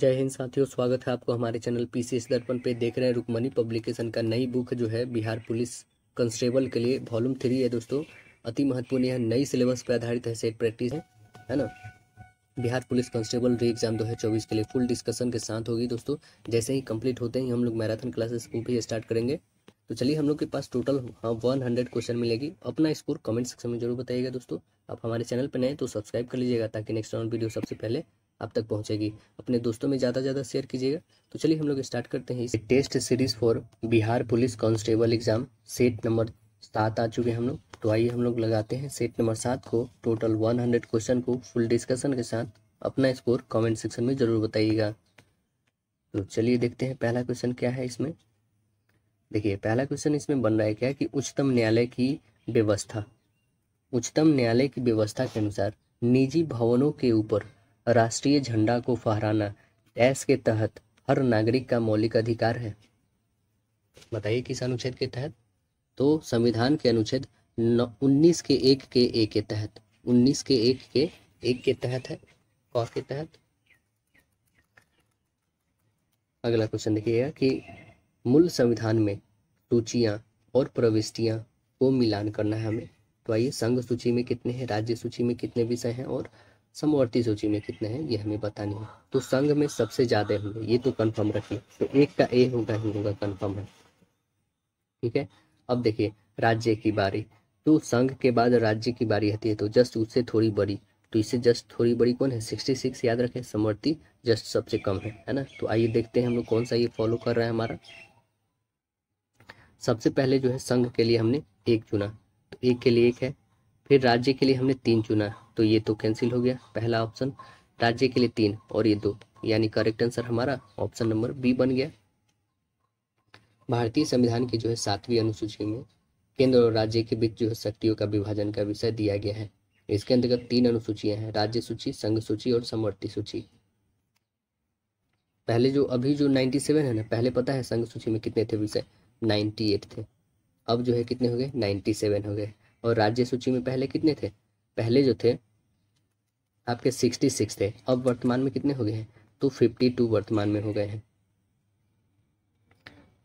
जय हिंद साथियों स्वागत है आपको हमारे चैनल पीसीएस दर्पण पे देख रहे हैं रुकमणी पब्लिकेशन का नई बुक जो है बिहार पुलिस कांस्टेबल के लिए वॉल्यूम थ्री है दोस्तों अति महत्वपूर्ण यह नई सिलेबस पर आधारित है सेट प्रैक्टिस है है ना Bihar police constable re exam दो हज़ार चौबीस के लिए फुल डिस्कशन के साथ होगी दोस्तों जैसे ही कम्प्लीट होते ही हम लोग मैराथन क्लासेस को भी स्टार्ट करेंगे तो चलिए हम लोग के पास टोटल हाँ वन हंड्रेड क्वेश्चन मिलेगी अपना स्कोर कमेंट सेक्शन में जरूर बताइएगा दोस्तों आप हमारे चैनल पर नए तो सब्सक्राइब कर लीजिएगा ताकि नेक्स्ट राउंड वीडियो सबसे पहले आप तक पहुंचेगी अपने दोस्तों में ज़्यादा से ज़्यादा शेयर कीजिएगा तो चलिए हम लोग स्टार्ट करते हैं इस test series for Bihar police constable exam set number सात आ चुके हैं हम लोग तो आइए हम लोग लगाते हैं सेट नंबर सात को टोटल वन हंड्रेड क्वेश्चन को फुल डिस्कशन के साथ अपना स्कोर कॉमेंट सेक्शन में ज़रूर बताइएगा तो चलिए देखते हैं पहला क्वेश्चन क्या है इसमें देखिए पहला क्वेश्चन इसमें बन रहा है क्या कि उच्चतम न्यायालय की व्यवस्था उच्चतम न्यायालय की व्यवस्था के अनुसार निजी भवनों के ऊपर राष्ट्रीय झंडा को फहराना टैक्स के तहत हर नागरिक का मौलिक अधिकार है बताइए किस अनुच्छेद के तहत तो संविधान के अनुच्छेद उन्नीस के एक के ए के तहत उन्नीस के एक के एक के तहत है कौन के तहत अगला क्वेश्चन देखिएगा कि मूल संविधान में सूचियाँ और प्रविष्टियां को मिलान करना है हमें तो आइए संघ सूची में कितने हैं राज्य सूची में कितने विषय हैं और समवर्ती सूची में कितने हैं ये हमें पता नहीं है तो संघ में सबसे ज्यादा होंगे ये तो कंफर्म रखिए तो एक का ए होगा ही होगा कंफर्म है ठीक है अब देखिए राज्य की बारी तो संघ के बाद राज्य की बारी आती है तो जस्ट उससे थोड़ी बड़ी तो इससे जस्ट थोड़ी बड़ी कौन है सिक्सटी सिक्स याद रखें समवर्ती जस्ट सबसे कम है है ना तो आइए देखते हैं हम लोग कौन सा ये फॉलो कर रहा है हमारा सबसे पहले जो है संघ के लिए हमने एक चुना तो एक के लिए एक है फिर राज्य के लिए हमने तीन चुना तो ये तो कैंसिल हो गया पहला ऑप्शन राज्य के लिए तीन और ये दो यानी करेक्ट आंसर हमारा ऑप्शन नंबर बी बन गया भारतीय संविधान की जो है सातवीं अनुसूची में केंद्र और राज्य के बीच जो है शक्तियों का विभाजन का विषय दिया गया है इसके अंतर्गत तीन अनुसूचियां हैं राज्य सूची संघ सूची और समवर्ती सूची पहले जो अभी जो 97 है ना पहले पता है संघ सूची में कितने थे विषय 98 थे अब जो है कितने हो गए 97 हो गए और राज्य सूची में पहले कितने थे पहले जो थे आपके सिक्सटी सिक्स थे अब वर्तमान में कितने हो गए हैं तो फिफ्टी टू वर्तमान में हो गए हैं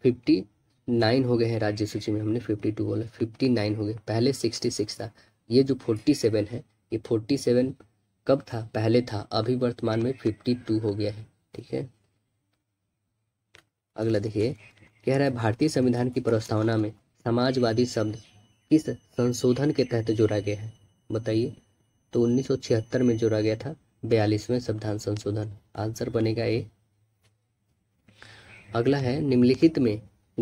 फिफ्टी नाइन हो गए हैं राज्य सूची में हमने फिफ्टी टू बोला फिफ्टी नाइन हो गए पहले सिक्सटी सिक्स था ये जो फोर्टी सेवन है ये फोर्टी सेवन कब था पहले था अभी वर्तमान में फिफ्टी टू हो गया है ठीक है अगला देखिए कह रहा है भारतीय संविधान की प्रस्तावना में समाजवादी शब्द किस संशोधन के तहत जोड़ा गया है बताइए तो 1976 में जोड़ा गया था बयालीसवें संविधान संशोधन आंसर बनेगा ए अगला है निम्नलिखित में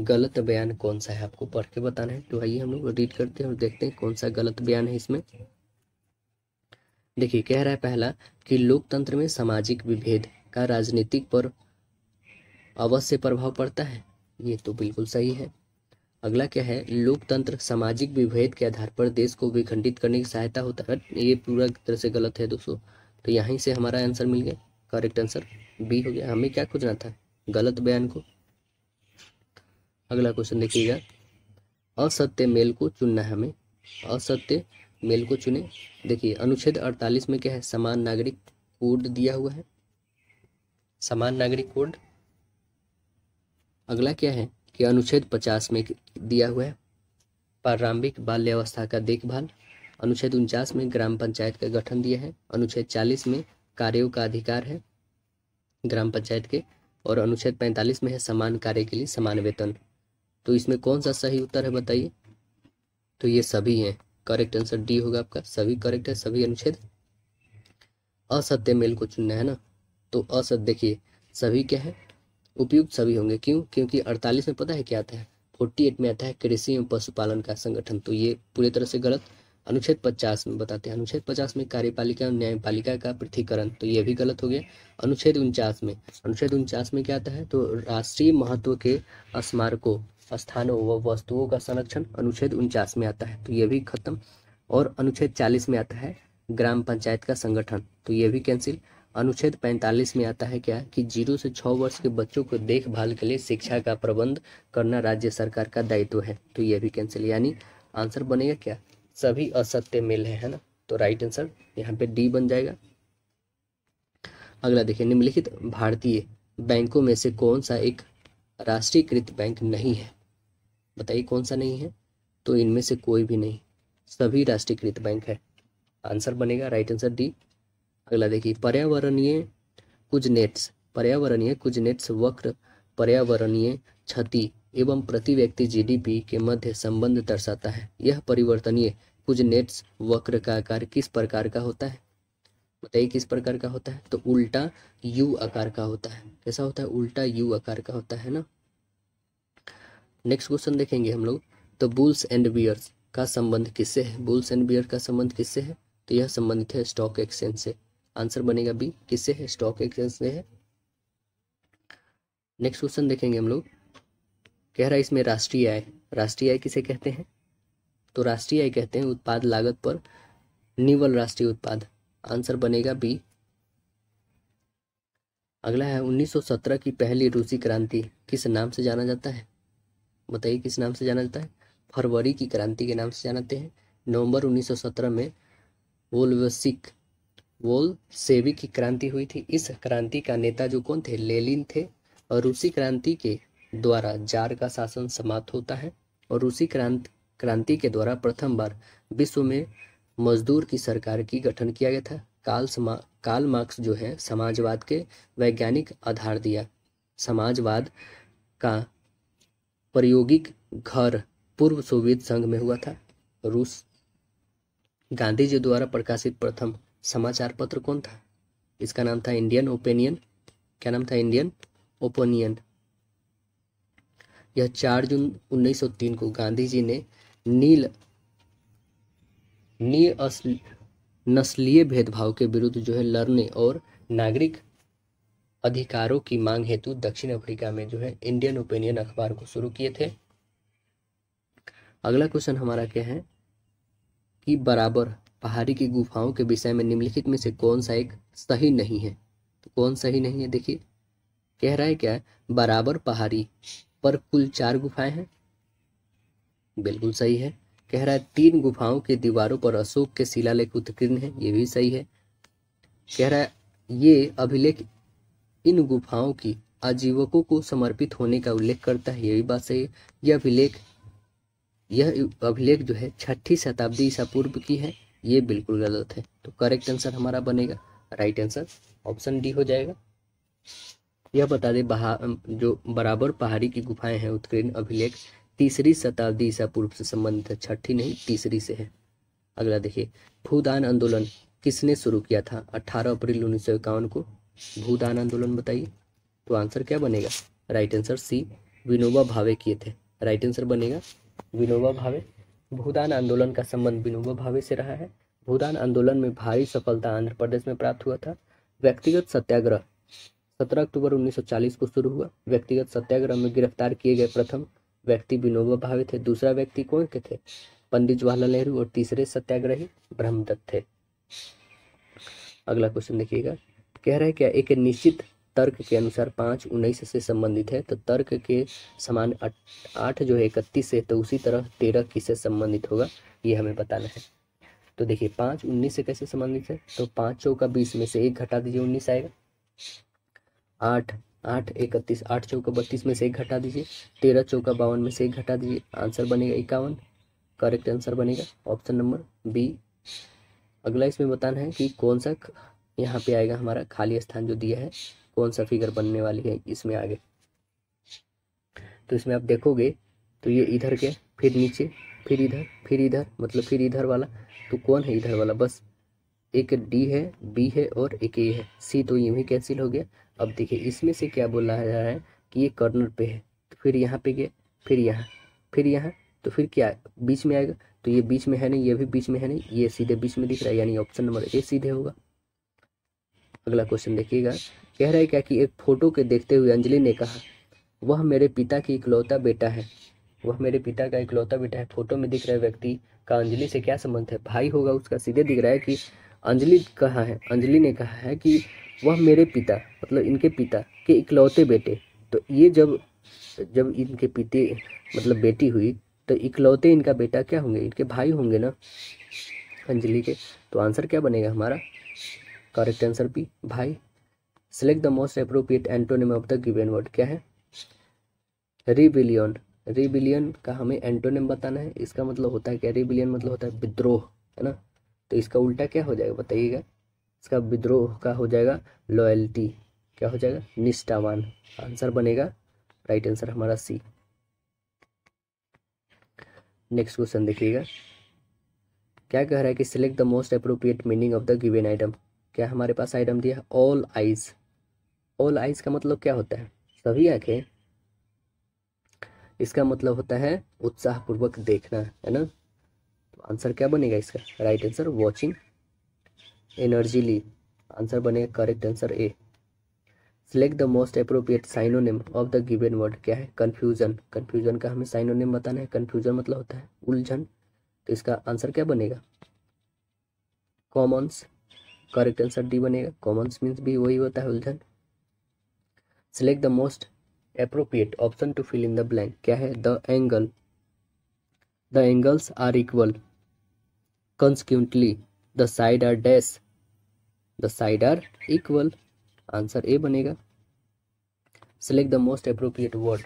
गलत बयान कौन सा है आपको पढ़ के बताना है तो आइए हम लोग रीड करते हैं और देखते हैं कौन सा गलत बयान है इसमें देखिए कह रहा है पहला कि लोकतंत्र में सामाजिक विभेद का राजनीतिक पर अवश्य प्रभाव पड़ता है ये तो बिल्कुल सही है अगला क्या है लोकतंत्र सामाजिक विभेद के आधार पर देश को विखंडित करने की सहायता होता है ये पूरा तरह से गलत है दोस्तों तो यहीं से हमारा आंसर मिल गया करेक्ट आंसर बी हो गया हमें क्या खोजना था गलत बयान को अगला क्वेश्चन देखिएगा असत्य मेल को चुनना है हमें असत्य मेल को चुने देखिए अनुच्छेद 48 में क्या है समान नागरिक कोड दिया हुआ है समान नागरिक कोड अगला क्या है के अनुच्छेद पचास में दिया हुआ है प्रारंभिक बाल्यावस्था का देखभाल अनुच्छेद उनचास में ग्राम पंचायत का गठन दिया है अनुच्छेद चालीस में कार्यों का अधिकार है ग्राम पंचायत के और अनुच्छेद पैंतालीस में है समान कार्य के लिए समान वेतन तो इसमें कौन सा सही उत्तर है बताइए तो ये सभी हैं करेक्ट आंसर डी होगा आपका सभी करेक्ट है सभी अनुच्छेद असत्य मेल को चुनना है ना तो असत्य देखिए सभी क्या है उपयुक्त सभी होंगे क्यों क्योंकि अड़तालीस में पता है क्या आता है फोर्टी एट में आता है कृषि एवं पशुपालन का संगठन तो ये पूरी तरह से गलत अनुच्छेद पचास में बताते हैं अनुच्छेद पचास में कार्यपालिका और न्यायपालिका का पृथ्वीकरण तो ये भी गलत हो गया अनुच्छेद उनचास में अनुच्छेद उनचास में क्या आता है तो राष्ट्रीय महत्व के स्मारकों स्थानों व वस्तुओं का संरक्षण अनुच्छेद उनचास में आता है तो ये भी खत्म और अनुच्छेद चालीस में आता है ग्राम पंचायत का संगठन तो ये भी कैंसिल अनुच्छेद 45 में आता है क्या कि जीरो से छः वर्ष के बच्चों को देखभाल के लिए शिक्षा का प्रबंध करना राज्य सरकार का दायित्व है तो यह भी कैंसिल यानी आंसर बनेगा क्या सभी असत्य मेल है ना तो राइट आंसर यहाँ पे डी बन जाएगा अगला देखिए निम्नलिखित भारतीय बैंकों में से कौन सा एक राष्ट्रीयकृत बैंक नहीं है बताइए कौन सा नहीं है तो इनमें से कोई भी नहीं सभी राष्ट्रीयकृत बैंक है आंसर बनेगा राइट आंसर डी अगला देखिए पर्यावरणीय कुछ नेट्स पर्यावरणीय कुछ नेट्स वक्र पर्यावरणीय क्षति एवं प्रति व्यक्ति जीडीपी के मध्य संबंध दर्शाता है यह परिवर्तनीय कुछ नेट्स वक्र का आकार किस प्रकार का होता है बताइए किस प्रकार का होता है तो उल्टा यू आकार का होता है कैसा होता है उल्टा यू आकार का होता है ना नेक्स्ट क्वेश्चन देखेंगे हम लोग तो बुल्स एंड बियर्स का संबंध किससे है बुल्स एंड बियर का संबंध किससे है तो यह संबंधित है स्टॉक एक्सचेंज से आंसर बनेगा बी किससे है स्टॉक एक्सचेंज से है नेक्स्ट क्वेश्चन देखेंगे हम लोग कह रहा है इसमें राष्ट्रीय आय राष्ट्रीय आय किसे कहते हैं तो राष्ट्रीय आय कहते हैं उत्पाद लागत पर निवल राष्ट्रीय उत्पाद आंसर बनेगा बी अगला है 1917 की पहली रूसी क्रांति किस नाम से जाना जाता है बताइए किस नाम से जाना जाता है फरवरी की क्रांति के नाम से जानते हैं नवंबर 1917 में वोल्वसिक वोल सेविक की क्रांति हुई थी इस क्रांति का नेता जो कौन थे लेलिन थे और रूसी क्रांति के द्वारा जार का शासन समाप्त होता है और रूसी क्रांति क्रांति के द्वारा प्रथम बार विश्व में मजदूर की सरकार की गठन किया गया था काल समा काल मार्क्स जो है समाजवाद के वैज्ञानिक आधार दिया समाजवाद का प्रायोगिक घर पूर्व सोवियत संघ में हुआ था रूस गांधी जी द्वारा प्रकाशित प्रथम समाचार पत्र कौन था इसका नाम था इंडियन ओपिनियन क्या नाम था इंडियन ओपिनियन यह चार जून 1903 को गांधी जी ने नील नी नस्लीय भेदभाव के विरुद्ध जो है लड़ने और नागरिक अधिकारों की मांग हेतु दक्षिण अफ्रीका में जो है इंडियन ओपिनियन अखबार को शुरू किए थे अगला क्वेश्चन हमारा क्या है कि बराबर पहाड़ी की गुफाओं के विषय में निम्नलिखित में से कौन सा एक सही नहीं है तो कौन सही नहीं है देखिए कह रहा है क्या बराबर पहाड़ी पर कुल चार गुफाएं हैं बिल्कुल सही है कह रहा है तीन गुफाओं की दीवारों पर अशोक के शिलालेख उत्कीर्ण है ये भी सही है कह रहा है ये अभिलेख इन गुफाओं की आजीवकों को समर्पित होने का उल्लेख करता है ये भी बात सही है यह अभिलेख यह अभिलेख जो है छठी शताब्दी ईसा पूर्व की है ये बिल्कुल गलत है तो करेक्ट आंसर हमारा बनेगा राइट आंसर ऑप्शन डी हो जाएगा यह बता दें बहा जो बराबर पहाड़ी की गुफाएं हैं उत्कीर्ण अभिलेख तीसरी शताब्दी ईसा पूर्व से संबंधित है छठी नहीं तीसरी से है अगला देखिए भूदान आंदोलन किसने शुरू किया था 18 अप्रैल उन्नीस को भूदान आंदोलन बताइए तो आंसर क्या बनेगा राइट आंसर सी विनोबा भावे किए थे राइट आंसर बनेगा विनोबा भावे भूदान आंदोलन का संबंध विनोबा भावे से रहा है भूदान आंदोलन में भारी सफलता आंध्र प्रदेश में प्राप्त हुआ था व्यक्तिगत सत्याग्रह 17 अक्टूबर 1940 को शुरू हुआ व्यक्तिगत सत्याग्रह में गिरफ्तार किए गए प्रथम व्यक्ति विनोबा भावे थे दूसरा व्यक्ति कौन के थे पंडित जवाहरलाल नेहरू और तीसरे सत्याग्रही ब्रह्मदत्त थे अगला क्वेश्चन देखिएगा कह रहे क्या एक निश्चित तर्क के अनुसार पाँच उन्नीस से संबंधित है तो तर्क के समान आठ जो है इकतीस है तो उसी तरह तेरह किससे संबंधित होगा ये हमें बताना है तो देखिए पाँच उन्नीस से कैसे संबंधित है तो पाँच चौका बीस में से एक घटा दीजिए उन्नीस आएगा आठ आठ इकतीस आठ चौका बत्तीस में से एक घटा दीजिए तेरह चौका बावन में से एक घटा दीजिए आंसर बनेगा इक्यावन करेक्ट आंसर बनेगा ऑप्शन नंबर बी अगला इसमें बताना है कि कौन सा यहाँ पे आएगा हमारा खाली स्थान जो दिया है कौन सा फिगर बनने वाली है इसमें आगे तो इसमें आप देखोगे तो ये इधर के फिर नीचे फिर इधर फिर इधर मतलब फिर इधर वाला तो कौन है इधर वाला बस एक डी है बी है और एक ए है सी तो यूँ ही कैंसिल हो गया अब देखिए इसमें से क्या बोला जा रहा है कि ये कॉर्नर पे है तो फिर यहाँ पे गया फिर यहाँ फिर यहाँ तो फिर क्या बीच में आएगा तो ये बीच में है नहीं ये भी बीच में है नहीं ये सीधे बीच में दिख रहा है यानी ऑप्शन नंबर ए सीधे होगा अगला क्वेश्चन देखिएगा कह रहा है क्या कि एक फोटो के देखते हुए अंजलि ने कहा वह मेरे पिता की इकलौता बेटा है वह मेरे पिता का इकलौता बेटा है फोटो में दिख रहा व्यक्ति का अंजलि से क्या संबंध है भाई होगा उसका सीधे दिख रहा है कि अंजलि कहा है अंजलि ने कहा है कि वह मेरे पिता मतलब इनके पिता के इकलौते बेटे तो ये जब जब इनके पिते मतलब बेटी हुई तो इकलौते इनका बेटा क्या होंगे इनके भाई होंगे ना अंजलि के तो आंसर क्या बनेगा हमारा करेक्ट आंसर बी भाई select the most appropriate antonym of the given word क्या है रिबिलियन रिबिलियन का हमें एंटोनिम बताना है इसका मतलब होता है क्या रिबिलियन मतलब होता है विद्रोह है ना तो इसका उल्टा क्या हो जाएगा बताइएगा इसका विद्रोह का हो जाएगा लॉयल्टी क्या हो जाएगा निष्ठावान आंसर बनेगा राइट आंसर हमारा सी नेक्स्ट क्वेश्चन देखिएगा क्या कह रहा है कि select the most appropriate meaning of the given idiom क्या हमारे पास आइटम दिया ऑल आइज ऑल आइज का मतलब क्या होता है सभी आंखें इसका मतलब होता है उत्साहपूर्वक देखना है ना तो आंसर क्या बनेगा इसका right answer watching eagerly answer बनेगा correct answer A select the most appropriate synonym of the given word क्या है कन्फ्यूजन कन्फ्यूजन का हमें साइनोनेम बताना है कन्फ्यूजन मतलब होता है उलझन तो इसका आंसर क्या बनेगा कॉमन्स करेक्ट आंसर डी बनेगा कॉमन्स मीन्स भी वही होता है उलझन select the most appropriate option to fill in the blank क्या है the angle the angles are equal consequently the side are dash the side are equal answer A बनेगा select the most appropriate word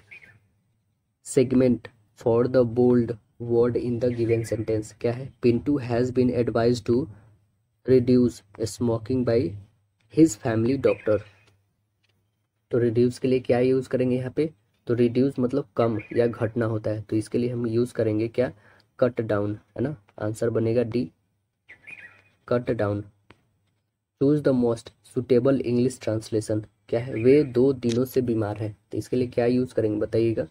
segment for the bold word in the given sentence क्या है Pintu has been advise to reduce smoking by his family doctor तो reduce के लिए क्या use करेंगे यहाँ पे तो रिड्यूस मतलब कम या घटना होता है तो इसके लिए हम यूज़ करेंगे क्या कट डाउन है ना आंसर बनेगा D cut down choose the most suitable English translation क्या है वे दो दिनों से बीमार है तो इसके लिए क्या यूज़ करेंगे बताइएगा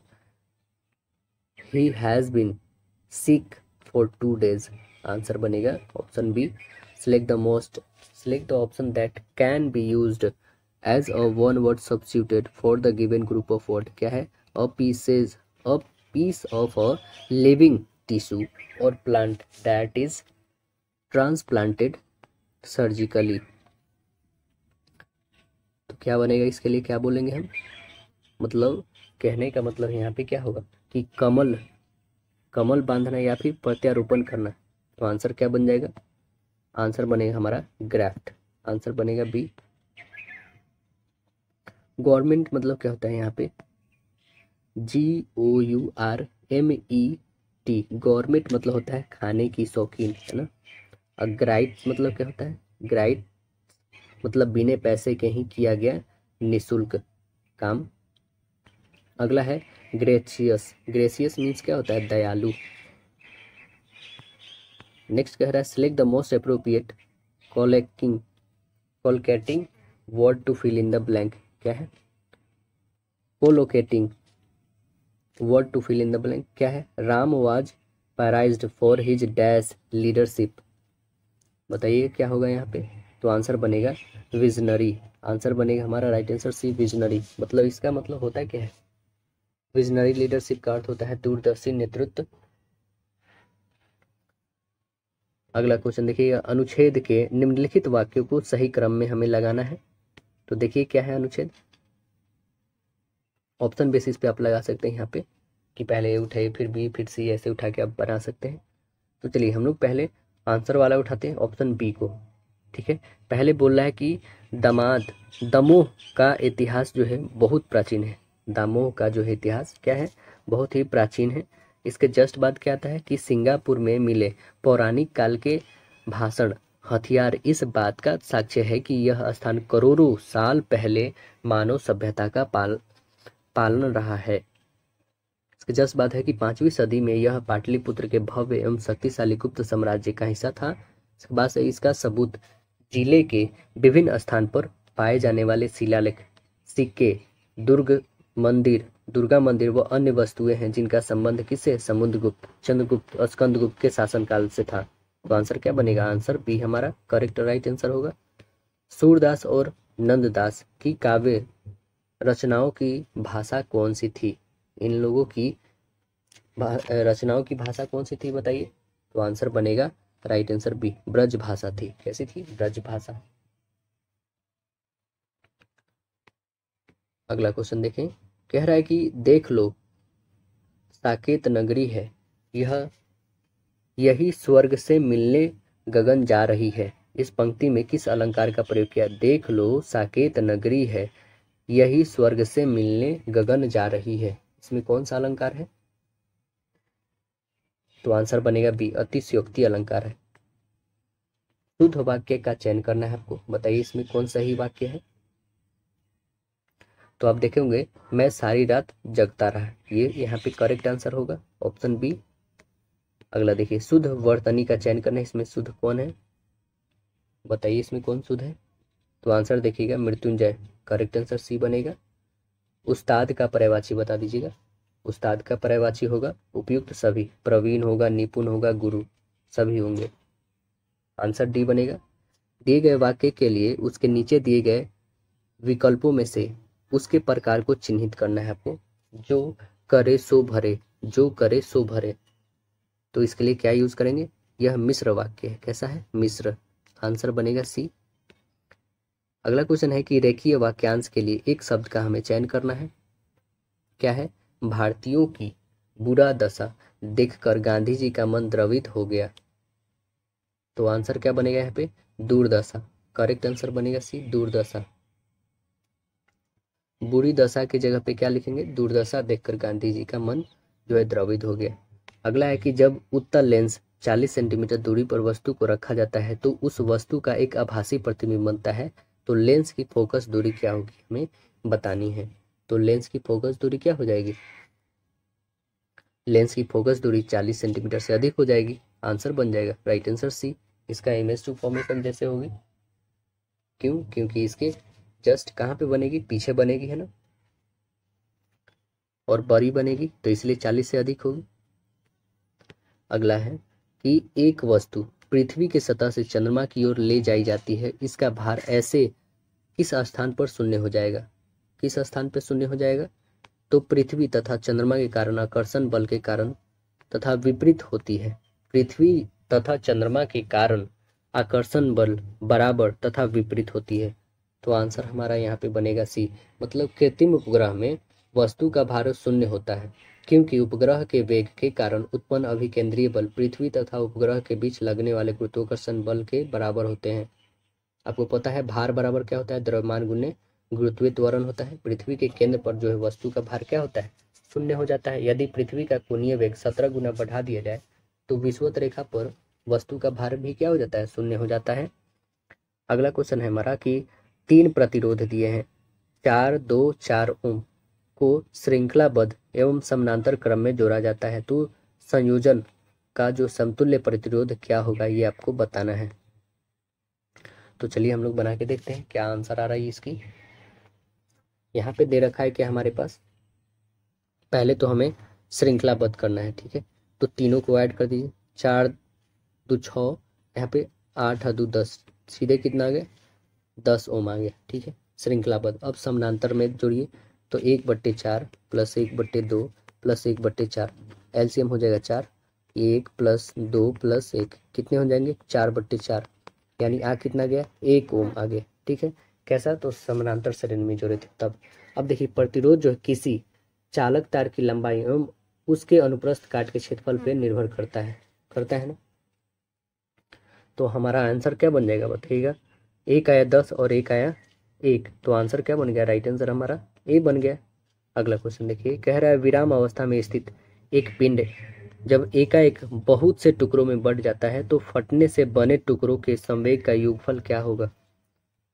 he has been sick for two days answer बनेगा option B select the most select the option that can be used as a one word substitute for the given group of word kya hai a piece is a piece of a living tissue or plant that is transplanted surgically तो क्या बनेगा इसके लिए क्या बोलेंगे हम मतलब कहने का मतलब yahan pe kya hoga ki kamal कमल बांधना या फिर प्रत्यारोपण करना तो आंसर क्या बन जाएगा आंसर बनेगा हमारा ग्राफ्ट आंसर बनेगा बी गवर्नमेंट मतलब क्या होता है यहाँ पे G O U R M E T government मतलब होता है खाने की शौकीन है ना और ग्राइट मतलब क्या होता है ग्राइट मतलब बिना पैसे के ही किया गया निशुल्क काम अगला है ग्रेसियस ग्रेसियस मीन्स क्या होता है दयालु नेक्स्ट कह रहा है select the most appropriate collocating collocating word to fill in the blank क्या है collocating word to fill in the blank क्या है Ram was praise for his dash leadership बताइए क्या होगा यहाँ पे तो आंसर बनेगा विजनरी आंसर बनेगा हमारा राइट आंसर सी विजनरी मतलब इसका मतलब होता है क्या है विजनरी लीडरशिप का अर्थ होता है दूरदर्शी नेतृत्व अगला क्वेश्चन देखिएगा अनुच्छेद के निम्नलिखित वाक्यों को सही क्रम में हमें लगाना है तो देखिए क्या है अनुच्छेद ऑप्शन बेसिस पे आप लगा सकते हैं यहाँ पे कि पहले ए उठाए फिर बी फिर सी ऐसे उठा के आप बना सकते हैं तो चलिए हम लोग पहले आंसर वाला उठाते हैं ऑप्शन बी को ठीक है पहले बोल रहा है कि दमाद दमोह का इतिहास जो है बहुत प्राचीन है दामोह का जो है इतिहास क्या है बहुत ही प्राचीन है इसके जस्ट बाद क्या आता है कि सिंगापुर में मिले पौराणिक काल के भाषण हथियार इस बात का साक्ष्य है कि यह स्थान करोड़ों साल पहले मानव सभ्यता का पाल पालन रहा है इसके जस्ट बात है कि पांचवी सदी में यह पाटलिपुत्र के भव्य एवं शक्तिशाली गुप्त साम्राज्य का हिस्सा था इसके बाद से इसका सबूत जिले के विभिन्न स्थान पर पाए जाने वाले शिलालेख सिक्के दुर्ग मंदिर दुर्गा मंदिर व अन्य वस्तुएं हैं जिनका संबंध किससे समुद्रगुप्त चंद्रगुप्त और स्कंदगुप्त के शासनकाल से था तो आंसर क्या बनेगा आंसर बी हमारा करेक्ट राइट आंसर होगा सूरदास और नंददास की काव्य रचनाओं की भाषा कौन सी थी इन लोगों की रचनाओं की भाषा कौन सी थी बताइए तो आंसर बनेगा राइट आंसर बी ब्रज भाषा थी कैसी थी ब्रज भाषा अगला क्वेश्चन देखें कह रहा है कि देख लो साकेत नगरी है यह यही स्वर्ग से मिलने गगन जा रही है इस पंक्ति में किस अलंकार का प्रयोग किया देख लो साकेत नगरी है यही स्वर्ग से मिलने गगन जा रही है इसमें कौन सा अलंकार है तो आंसर बनेगा बी अतिशयोक्ति अलंकार है शुद्ध वाक्य का चयन करना है आपको बताइए इसमें कौन सही वाक्य है तो आप देखेंगे मैं सारी रात जगता रहा ये यहाँ पे करेक्ट आंसर होगा ऑप्शन बी अगला देखिए शुद्ध वर्तनी का चयन करना इसमें शुद्ध कौन है बताइए इसमें कौन शुद्ध है तो आंसर देखिएगा मृत्युंजय करेक्ट आंसर सी बनेगा उस्ताद का पर्यवाची बता दीजिएगा उस्ताद का पर्यवाची होगा उपयुक्त सभी प्रवीण होगा निपुण होगा गुरु सभी होंगे आंसर डी बनेगा दिए गए वाक्य के लिए उसके नीचे दिए गए विकल्पों में से उसके प्रकार को चिन्हित करना है आपको जो करे सो भरे जो करे सो भरे तो इसके लिए क्या यूज करेंगे यह मिश्र वाक्य है कैसा है मिश्र आंसर बनेगा सी अगला क्वेश्चन है कि रेखीय वाक्यांश के लिए एक शब्द का हमें चयन करना है क्या है भारतीयों की बुरा दशा देखकर गांधी जी का मन द्रवित हो गया तो आंसर क्या बनेगा यहाँ पे दूरदशा करेक्ट आंसर बनेगा सी दूरदशा बुरी दशा की जगह पे क्या लिखेंगे दुर्दशा देखकर गांधी जी का मन जो है द्रवित हो गया अगला है कि जब उत्तर लेंस 40 सेंटीमीटर दूरी पर वस्तु को रखा जाता है तो उस वस्तु का एक आभासी प्रतिबिंब बनता है तो लेंस की फोकस दूरी क्या होगी हमें बतानी है तो लेंस की फोकस दूरी क्या हो जाएगी लेंस की फोकस दूरी 40 सेंटीमीटर से अधिक हो जाएगी आंसर बन जाएगा राइट आंसर सी इसका इमेज टू फॉर्मेशन जैसे होगी क्यों क्योंकि इसके जस्ट कहाँ पे बनेगी पीछे बनेगी है ना और बड़ी बनेगी तो इसलिए चालीस से अधिक होगी अगला है कि एक वस्तु पृथ्वी के सतह से चंद्रमा की ओर ले जाई जाती है इसका भार ऐसे किस स्थान पर शून्य हो जाएगा किस स्थान पर शून्य हो जाएगा तो पृथ्वी तथा चंद्रमा के कारण आकर्षण बल के कारण तथा विपरीत होती है पृथ्वी तथा चंद्रमा के कारण आकर्षण बल बराबर तथा विपरीत होती है तो आंसर हमारा यहाँ पे बनेगा सी मतलब कृत्रिम उपग्रह में वस्तु का भार शून्य होता है क्योंकि उपग्रह के वेग के कारण उत्पन्न अभिकेंद्रीय बल पृथ्वी तथा उपग्रह के बीच लगने वाले गुरुत्वाकर्षण बल के बराबर होते हैं आपको पता है भार बराबर क्या होता है द्रव्यमान गुण्य गुरुत्व त्वरण होता है पृथ्वी के केंद्र पर जो है वस्तु का भार क्या होता है शून्य हो जाता है यदि पृथ्वी का कोणीय वेग सत्रह गुना बढ़ा दिया जाए तो विश्वत रेखा पर वस्तु का भार भी क्या हो जाता है शून्य हो जाता है अगला क्वेश्चन है हमारा कि तीन प्रतिरोध दिए हैं चार दो चार ओम को श्रृंखलाबद्ध एवं समानांतर क्रम में जोड़ा जाता है तो संयोजन का जो समतुल्य प्रतिरोध क्या होगा ये आपको बताना है तो चलिए हम लोग बना के देखते हैं क्या आंसर आ रहा है इसकी यहाँ पे दे रखा है कि हमारे पास पहले तो हमें श्रृंखलाबद्ध करना है ठीक है तो तीनों को ऐड कर दीजिए चार दो छः यहाँ पे आठ दो दस सीधे कितना आ गया दस ओम आ गया ठीक है श्रृंखलाबद्ध अब समानांतर में जोड़िए तो एक बट्टे चार प्लस एक बट्टे दो प्लस एक बट्टे चार एलसीएम हो जाएगा चार एक प्लस दो प्लस एक कितने हो जाएंगे चार बट्टे चार यानी आ कितना गया एक ओम आ गया ठीक है कैसा तो समानांतर श्रेणी में जोड़े थे तब अब देखिए प्रतिरोध जो है किसी चालक तार की लंबाई एवं उसके अनुप्रस्थ काट के क्षेत्रफल पर निर्भर करता है करता है ना तो हमारा आंसर क्या बन जाएगा बताइएगा एक आया दस और एक आया एक तो आंसर क्या बन गया राइट आंसर हमारा ए बन गया अगला क्वेश्चन देखिए कह रहा है विराम अवस्था में स्थित एक पिंड जब एकाएक बहुत से टुकड़ों में बढ़ जाता है तो फटने से बने टुकड़ों के संवेग का युगफल क्या होगा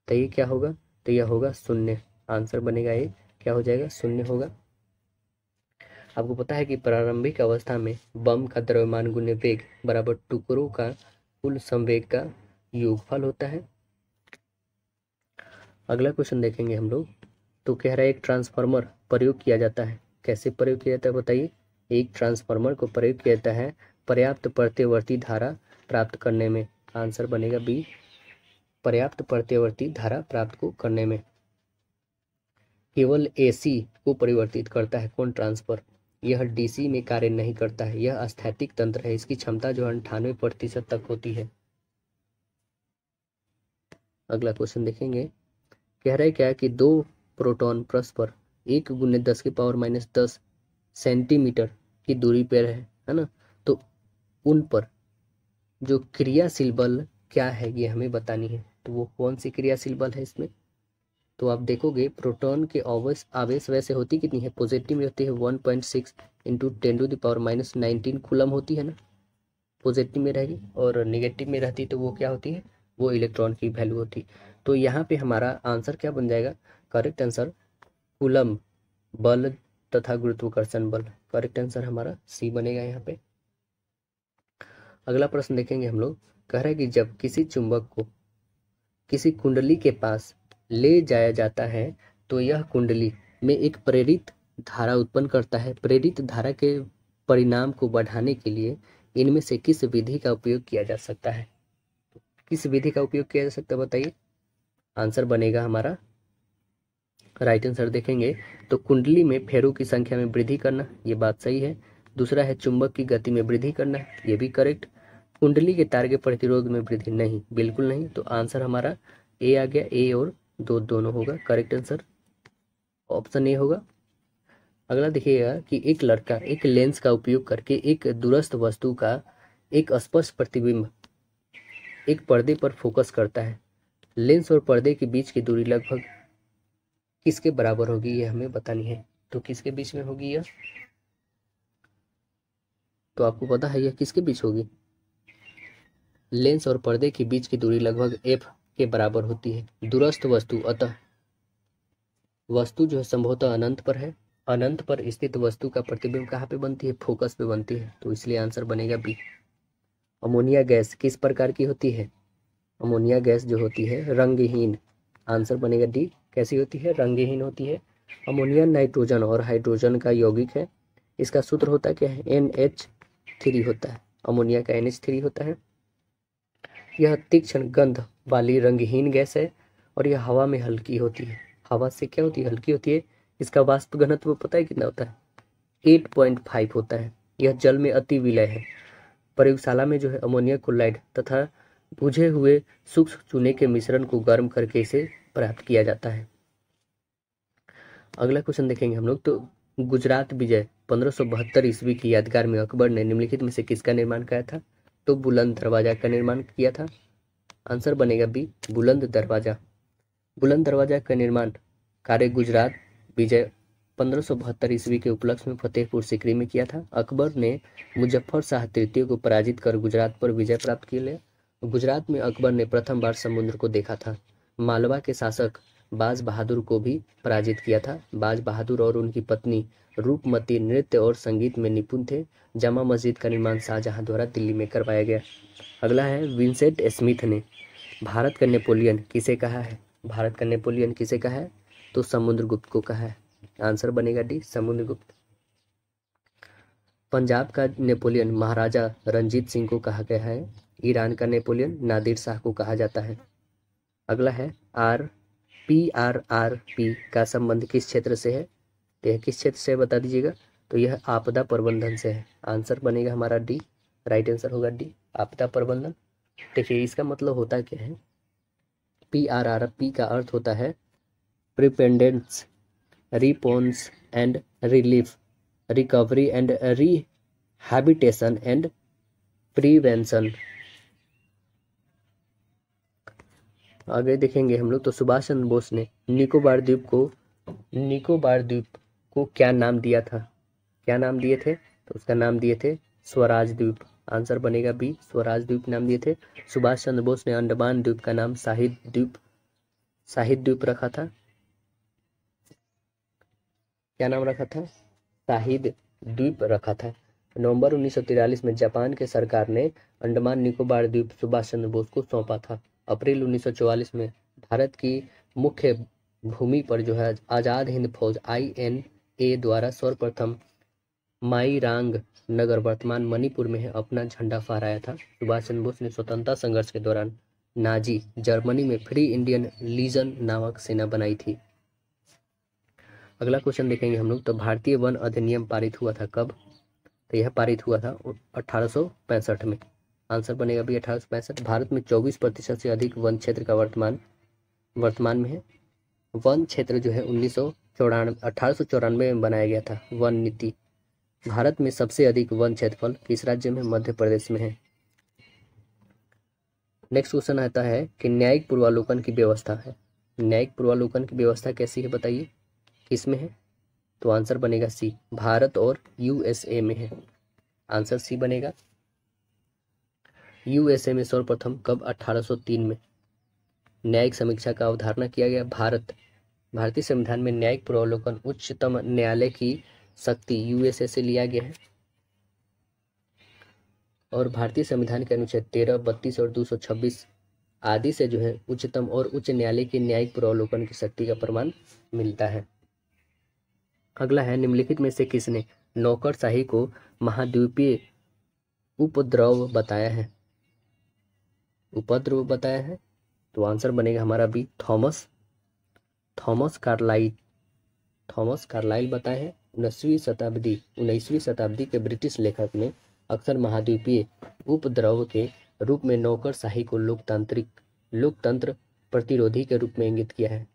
तो ये क्या होगा तो यह होगा शून्य आंसर बनेगा ये क्या हो जाएगा शून्य होगा आपको पता है कि प्रारंभिक अवस्था में बम का द्रव्यमान गुण्य वेग बराबर टुकड़ों का कुल संवेग का योगफल होता है अगला क्वेश्चन देखेंगे हम लोग तो कह रहा है एक ट्रांसफार्मर प्रयोग किया जाता है कैसे प्रयोग किया जाता है बताइए एक ट्रांसफार्मर को प्रयोग किया जाता है पर्याप्त प्रत्यवर्ती धारा प्राप्त करने में आंसर बनेगा बी पर्याप्त प्रत्यवर्ती धारा प्राप्त को करने में केवल एसी को परिवर्तित करता है कौन ट्रांसफर यह डीसी में कार्य नहीं करता है यह अस्थैतिक तंत्र है इसकी क्षमता जो अंठानवे प्रतिशत तक होती है अगला क्वेश्चन देखेंगे कह रहा है क्या कि दो प्रोटॉन परस्पर एक गुने दस के पावर माइनस दस सेंटीमीटर की दूरी पर है है ना तो उन पर जो क्रियाशील बल क्या है ये हमें बतानी है तो वो कौन सी क्रियाशील बल है इसमें तो आप देखोगे प्रोटॉन के आवेश आवेश वैसे होती कितनी है पॉजिटिव में होती है one point six into ten to the power minus nineteen coulomb होती है ना पॉजिटिव में रहेगी और नेगेटिव में रहती तो वो क्या होती है वो इलेक्ट्रॉन की वैल्यू होती तो यहाँ पे हमारा आंसर क्या बन जाएगा करेक्ट आंसर कुलम बल तथा गुरुत्वाकर्षण बल करेक्ट आंसर हमारा सी बनेगा यहाँ पे अगला प्रश्न देखेंगे हम लोग कह रहे कि जब किसी चुंबक को किसी कुंडली के पास ले जाया जाता है तो यह कुंडली में एक प्रेरित धारा उत्पन्न करता है प्रेरित धारा के परिणाम को बढ़ाने के लिए इनमें से किस विधि का उपयोग किया जा सकता है किस विधि का उपयोग किया जा सकता है बताइए आंसर बनेगा हमारा राइट आंसर देखेंगे तो कुंडली में फेरों की संख्या में वृद्धि करना ये बात सही है दूसरा है चुंबक की गति में वृद्धि करना ये भी करेक्ट कुंडली के तार के प्रतिरोध में वृद्धि नहीं बिल्कुल नहीं तो आंसर हमारा ए आ गया ए और दो दोनों होगा करेक्ट आंसर ऑप्शन ए होगा अगला देखिएगा कि एक लड़का एक लेंस का उपयोग करके एक दूरस्थ वस्तु का एक स्पष्ट प्रतिबिंब एक पर्दे पर फोकस करता है लेंस और पर्दे के बीच की दूरी लगभग किसके बराबर होगी ये हमें बतानी है तो किसके बीच में होगी यह तो आपको पता है यह किसके बीच होगी लेंस और पर्दे के बीच की दूरी लगभग एफ के बराबर होती है दूरस्थ वस्तु अतः वस्तु जो है संभवतः अनंत पर है अनंत पर स्थित वस्तु का प्रतिबिंब कहाँ पे बनती है फोकस पे बनती है तो इसलिए आंसर बनेगा बी अमोनिया गैस किस प्रकार की होती है अमोनिया गैस जो होती है रंगहीन आंसर बनेगा डी कैसी होती है रंगहीन होती है अमोनिया नाइट्रोजन और हाइड्रोजन का यौगिक है इसका सूत्र होता क्या है एन एच थ्री होता है अमोनिया का एन एच थ्री होता है यह तीक्ष्ण गंध वाली रंगहीन गैस है और यह हवा में हल्की होती है हवा से क्या होती है हल्की होती है इसका वास्तव घनत्व पता है कितना होता है एट पॉइंट फाइव होता है यह जल में अति विलय है प्रयोगशाला में जो है अमोनिया क्लोराइड तथा भुझे हुए सूक्ष्म चूने के मिश्रण को गर्म करके इसे प्राप्त किया जाता है अगला क्वेश्चन देखेंगे हम लोग तो गुजरात विजय पंद्रह ईस्वी की यादगार में अकबर ने निम्नलिखित में से किसका निर्माण किया था तो बुलंद दरवाजा का निर्माण किया था आंसर बनेगा बी बुलंद दरवाजा बुलंद दरवाजा का निर्माण कार्य गुजरात विजय पंद्रह ईस्वी के उपलक्ष्य में फतेहपुर सिकरी में किया था अकबर ने मुजफ्फर शाह तृतीय को पराजित कर गुजरात पर विजय प्राप्त किया गुजरात में अकबर ने प्रथम बार समुद्र को देखा था मालवा के शासक बाज बहादुर को भी पराजित किया था बाज बहादुर और उनकी पत्नी रूपमती नृत्य और संगीत में निपुण थे जामा मस्जिद का निर्माण शाहजहां द्वारा दिल्ली में करवाया गया अगला है विंसेंट स्मिथ ने भारत का नेपोलियन किसे कहा है भारत का नेपोलियन किसे कहा है तो समुद्रगुप्त को कहा है आंसर बनेगा डी समुद्रगुप्त पंजाब का नेपोलियन महाराजा रंजीत सिंह को कहा गया है ईरान का नेपोलियन नादिर शाह को कहा जाता है अगला है R P R R P का संबंध किस क्षेत्र से है तो यह किस क्षेत्र से बता दीजिएगा तो यह आपदा प्रबंधन से है आंसर बनेगा हमारा डी राइट आंसर होगा डी आपदा प्रबंधन देखिए इसका मतलब होता क्या है पी आर आर पी का अर्थ होता है preparedness response and relief recovery and rehabilitation and prevention आगे देखेंगे हम लोग तो सुभाष चंद्र बोस ने निकोबार द्वीप को निकोबार द्वीप को क्या नाम दिया था क्या नाम दिए थे तो उसका नाम दिए थे स्वराज द्वीप आंसर बनेगा बी स्वराज द्वीप नाम दिए थे सुभाष चंद्र बोस ने अंडमान द्वीप का नाम शाहिद द्वीप शाहिद द्वीप रखा था क्या नाम रखा था शाहिद द्वीप रखा था नवंबर 1943 में जापान के सरकार ने अंडमान निकोबार द्वीप सुभाष चंद्र बोस को सौंपा था अप्रैल 1944 में भारत की मुख्य भूमि पर जो है आज़ाद हिंद फौज आई एन ए द्वारा सर्वप्रथम माईरांग नगर वर्तमान मणिपुर में है अपना झंडा फहराया था सुभाष चंद्र बोस ने स्वतंत्रता संघर्ष के दौरान नाजी जर्मनी में फ्री इंडियन लीजन नामक सेना बनाई थी अगला क्वेश्चन देखेंगे हम लोग तो भारतीय वन अधिनियम पारित हुआ था कब तो यह पारित हुआ था अठारह में आंसर बनेगा भी अठारह भारत में चौबीस प्रतिशत से अधिक वन क्षेत्र का वर्तमान वर्तमान में है वन क्षेत्र जो है उन्नीस सौ चौरानवे अठारह सौ चौरानवे में बनाया गया था वन नीति भारत में सबसे अधिक वन क्षेत्रफल किस राज्य में मध्य प्रदेश में है नेक्स्ट क्वेश्चन आता है कि न्यायिक पूर्वालोकन की व्यवस्था है न्यायिक पूर्वालोकन की व्यवस्था कैसी है बताइए किस में है तो आंसर बनेगा सी भारत और यूएसए में है आंसर सी बनेगा यूएसए में सर्वप्रथम कब 1803 में न्यायिक समीक्षा का अवधारणा किया गया भारत भारतीय संविधान में न्यायिक पूर्वावलोकन उच्चतम न्यायालय की शक्ति यूएसए से लिया गया है और भारतीय संविधान के अनुच्छेद तेरह बत्तीस और दो सौ छब्बीस आदि से जो है उच्चतम और उच्च न्यायालय के न्यायिक पूर्वावलोकन की शक्ति का प्रमाण मिलता है अगला है निम्नलिखित में से किसने नौकरशाही को महाद्वीपीय उपद्रव बताया है उपद्रव बताया है तो आंसर बनेगा हमारा B Thomas Thomas Carlyle Thomas Carlyle बताए हैं उन्नीसवीं शताब्दी उन्नीसवीं शताब्दी के ब्रिटिश लेखक ने अक्सर महाद्वीपीय उपद्रव के रूप में नौकरशाही को लोकतांत्रिक लोकतंत्र प्रतिरोधी के रूप में इंगित किया है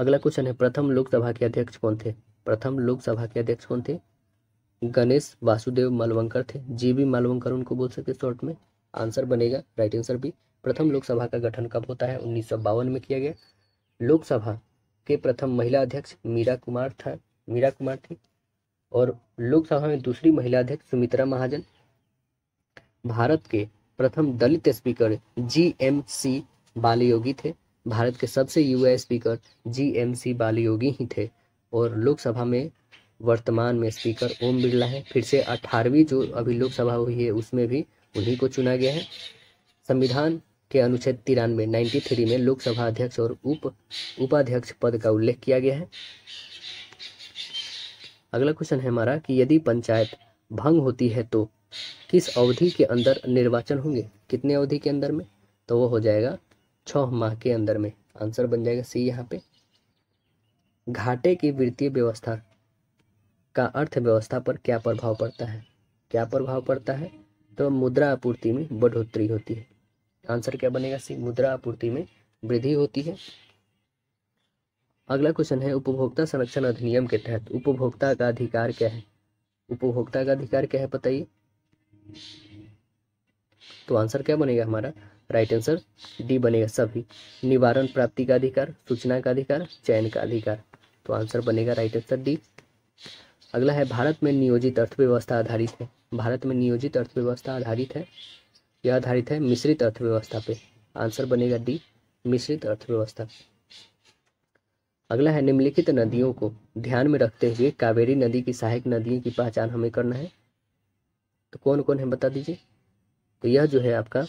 अगला क्वेश्चन है प्रथम लोकसभा के अध्यक्ष कौन थे प्रथम लोकसभा के अध्यक्ष कौन थे गणेश वासुदेव मलवंकर थे जी बी मालवंकर उनको बोल सकते शॉर्ट में आंसर बनेगा राइट आंसर भी प्रथम लोकसभा का गठन कब होता है उन्नीस में किया गया लोकसभा के प्रथम महिला अध्यक्ष मीरा कुमार था मीरा कुमार थी और लोकसभा में दूसरी महिला अध्यक्ष सुमित्रा महाजन भारत के प्रथम दलित speaker G M C Balayogi थे भारत के सबसे युवा speaker G M C Balayogi ही थे और लोकसभा में वर्तमान में स्पीकर ओम बिरला है फिर से अठारहवीं जो अभी लोकसभा हुई है उसमें भी उन्हीं को चुना गया है संविधान के अनुच्छेद तिरानवे नाइन्टी थ्री में लोकसभा अध्यक्ष और उप उपाध्यक्ष पद का उल्लेख किया गया है अगला क्वेश्चन है हमारा कि यदि पंचायत भंग होती है तो किस अवधि के अंदर निर्वाचन होंगे कितने अवधि के अंदर में तो वो हो जाएगा छह माह के अंदर में आंसर बन जाएगा सी यहाँ पे घाटे की वित्तीय व्यवस्था का अर्थव्यवस्था पर क्या प्रभाव पड़ता है क्या प्रभाव पड़ता है तो मुद्रा आपूर्ति में बढ़ोतरी होती है आंसर क्या बनेगा सी मुद्रा आपूर्ति में वृद्धि होती है अगला क्वेश्चन है उपभोक्ता संरक्षण अधिनियम के तहत उपभोक्ता का अधिकार क्या है उपभोक्ता का अधिकार क्या है बताइए तो आंसर क्या बनेगा हमारा राइट आंसर डी बनेगा सभी निवारण प्राप्ति का अधिकार सूचना का अधिकार चयन का अधिकार तो आंसर बनेगा राइट आंसर डी अगला है भारत में नियोजित अर्थव्यवस्था आधारित है भारत में नियोजित अर्थव्यवस्था आधारित है यह आधारित है मिश्रित अर्थव्यवस्था पे आंसर बनेगा डी मिश्रित अर्थव्यवस्था अगला है निम्नलिखित नदियों को ध्यान में रखते हुए कावेरी नदी की सहायक नदियों की पहचान हमें करना है तो कौन कौन है बता दीजिए तो यह जो है आपका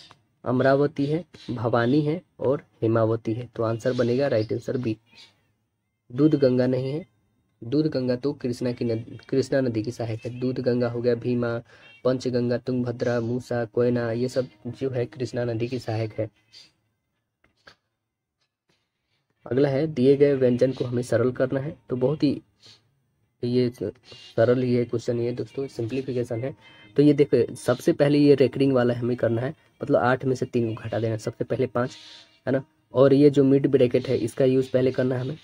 अमरावती है भवानी है और हेमावती है तो आंसर बनेगा राइट आंसर बी दूध गंगा नहीं है दूध गंगा तो कृष्णा की नदी कृष्णा नदी की सहायक है दूध गंगा हो गया भीमा पंचगंगा तुंगभद्रा मूसा कोयना ये सब जो है कृष्णा नदी की सहायक है अगला है दिए गए व्यंजन को हमें सरल करना है तो बहुत ही ये सरल ही है क्वेश्चन ये दोस्तों सिंप्लीफिकेशन है तो ये देखो सबसे पहले ये रेकरिंग वाला हमें करना है मतलब आठ में से तीन को घटा देना सबसे पहले पाँच है ना और ये जो मिड ब्रैकेट है इसका यूज़ पहले करना है हमें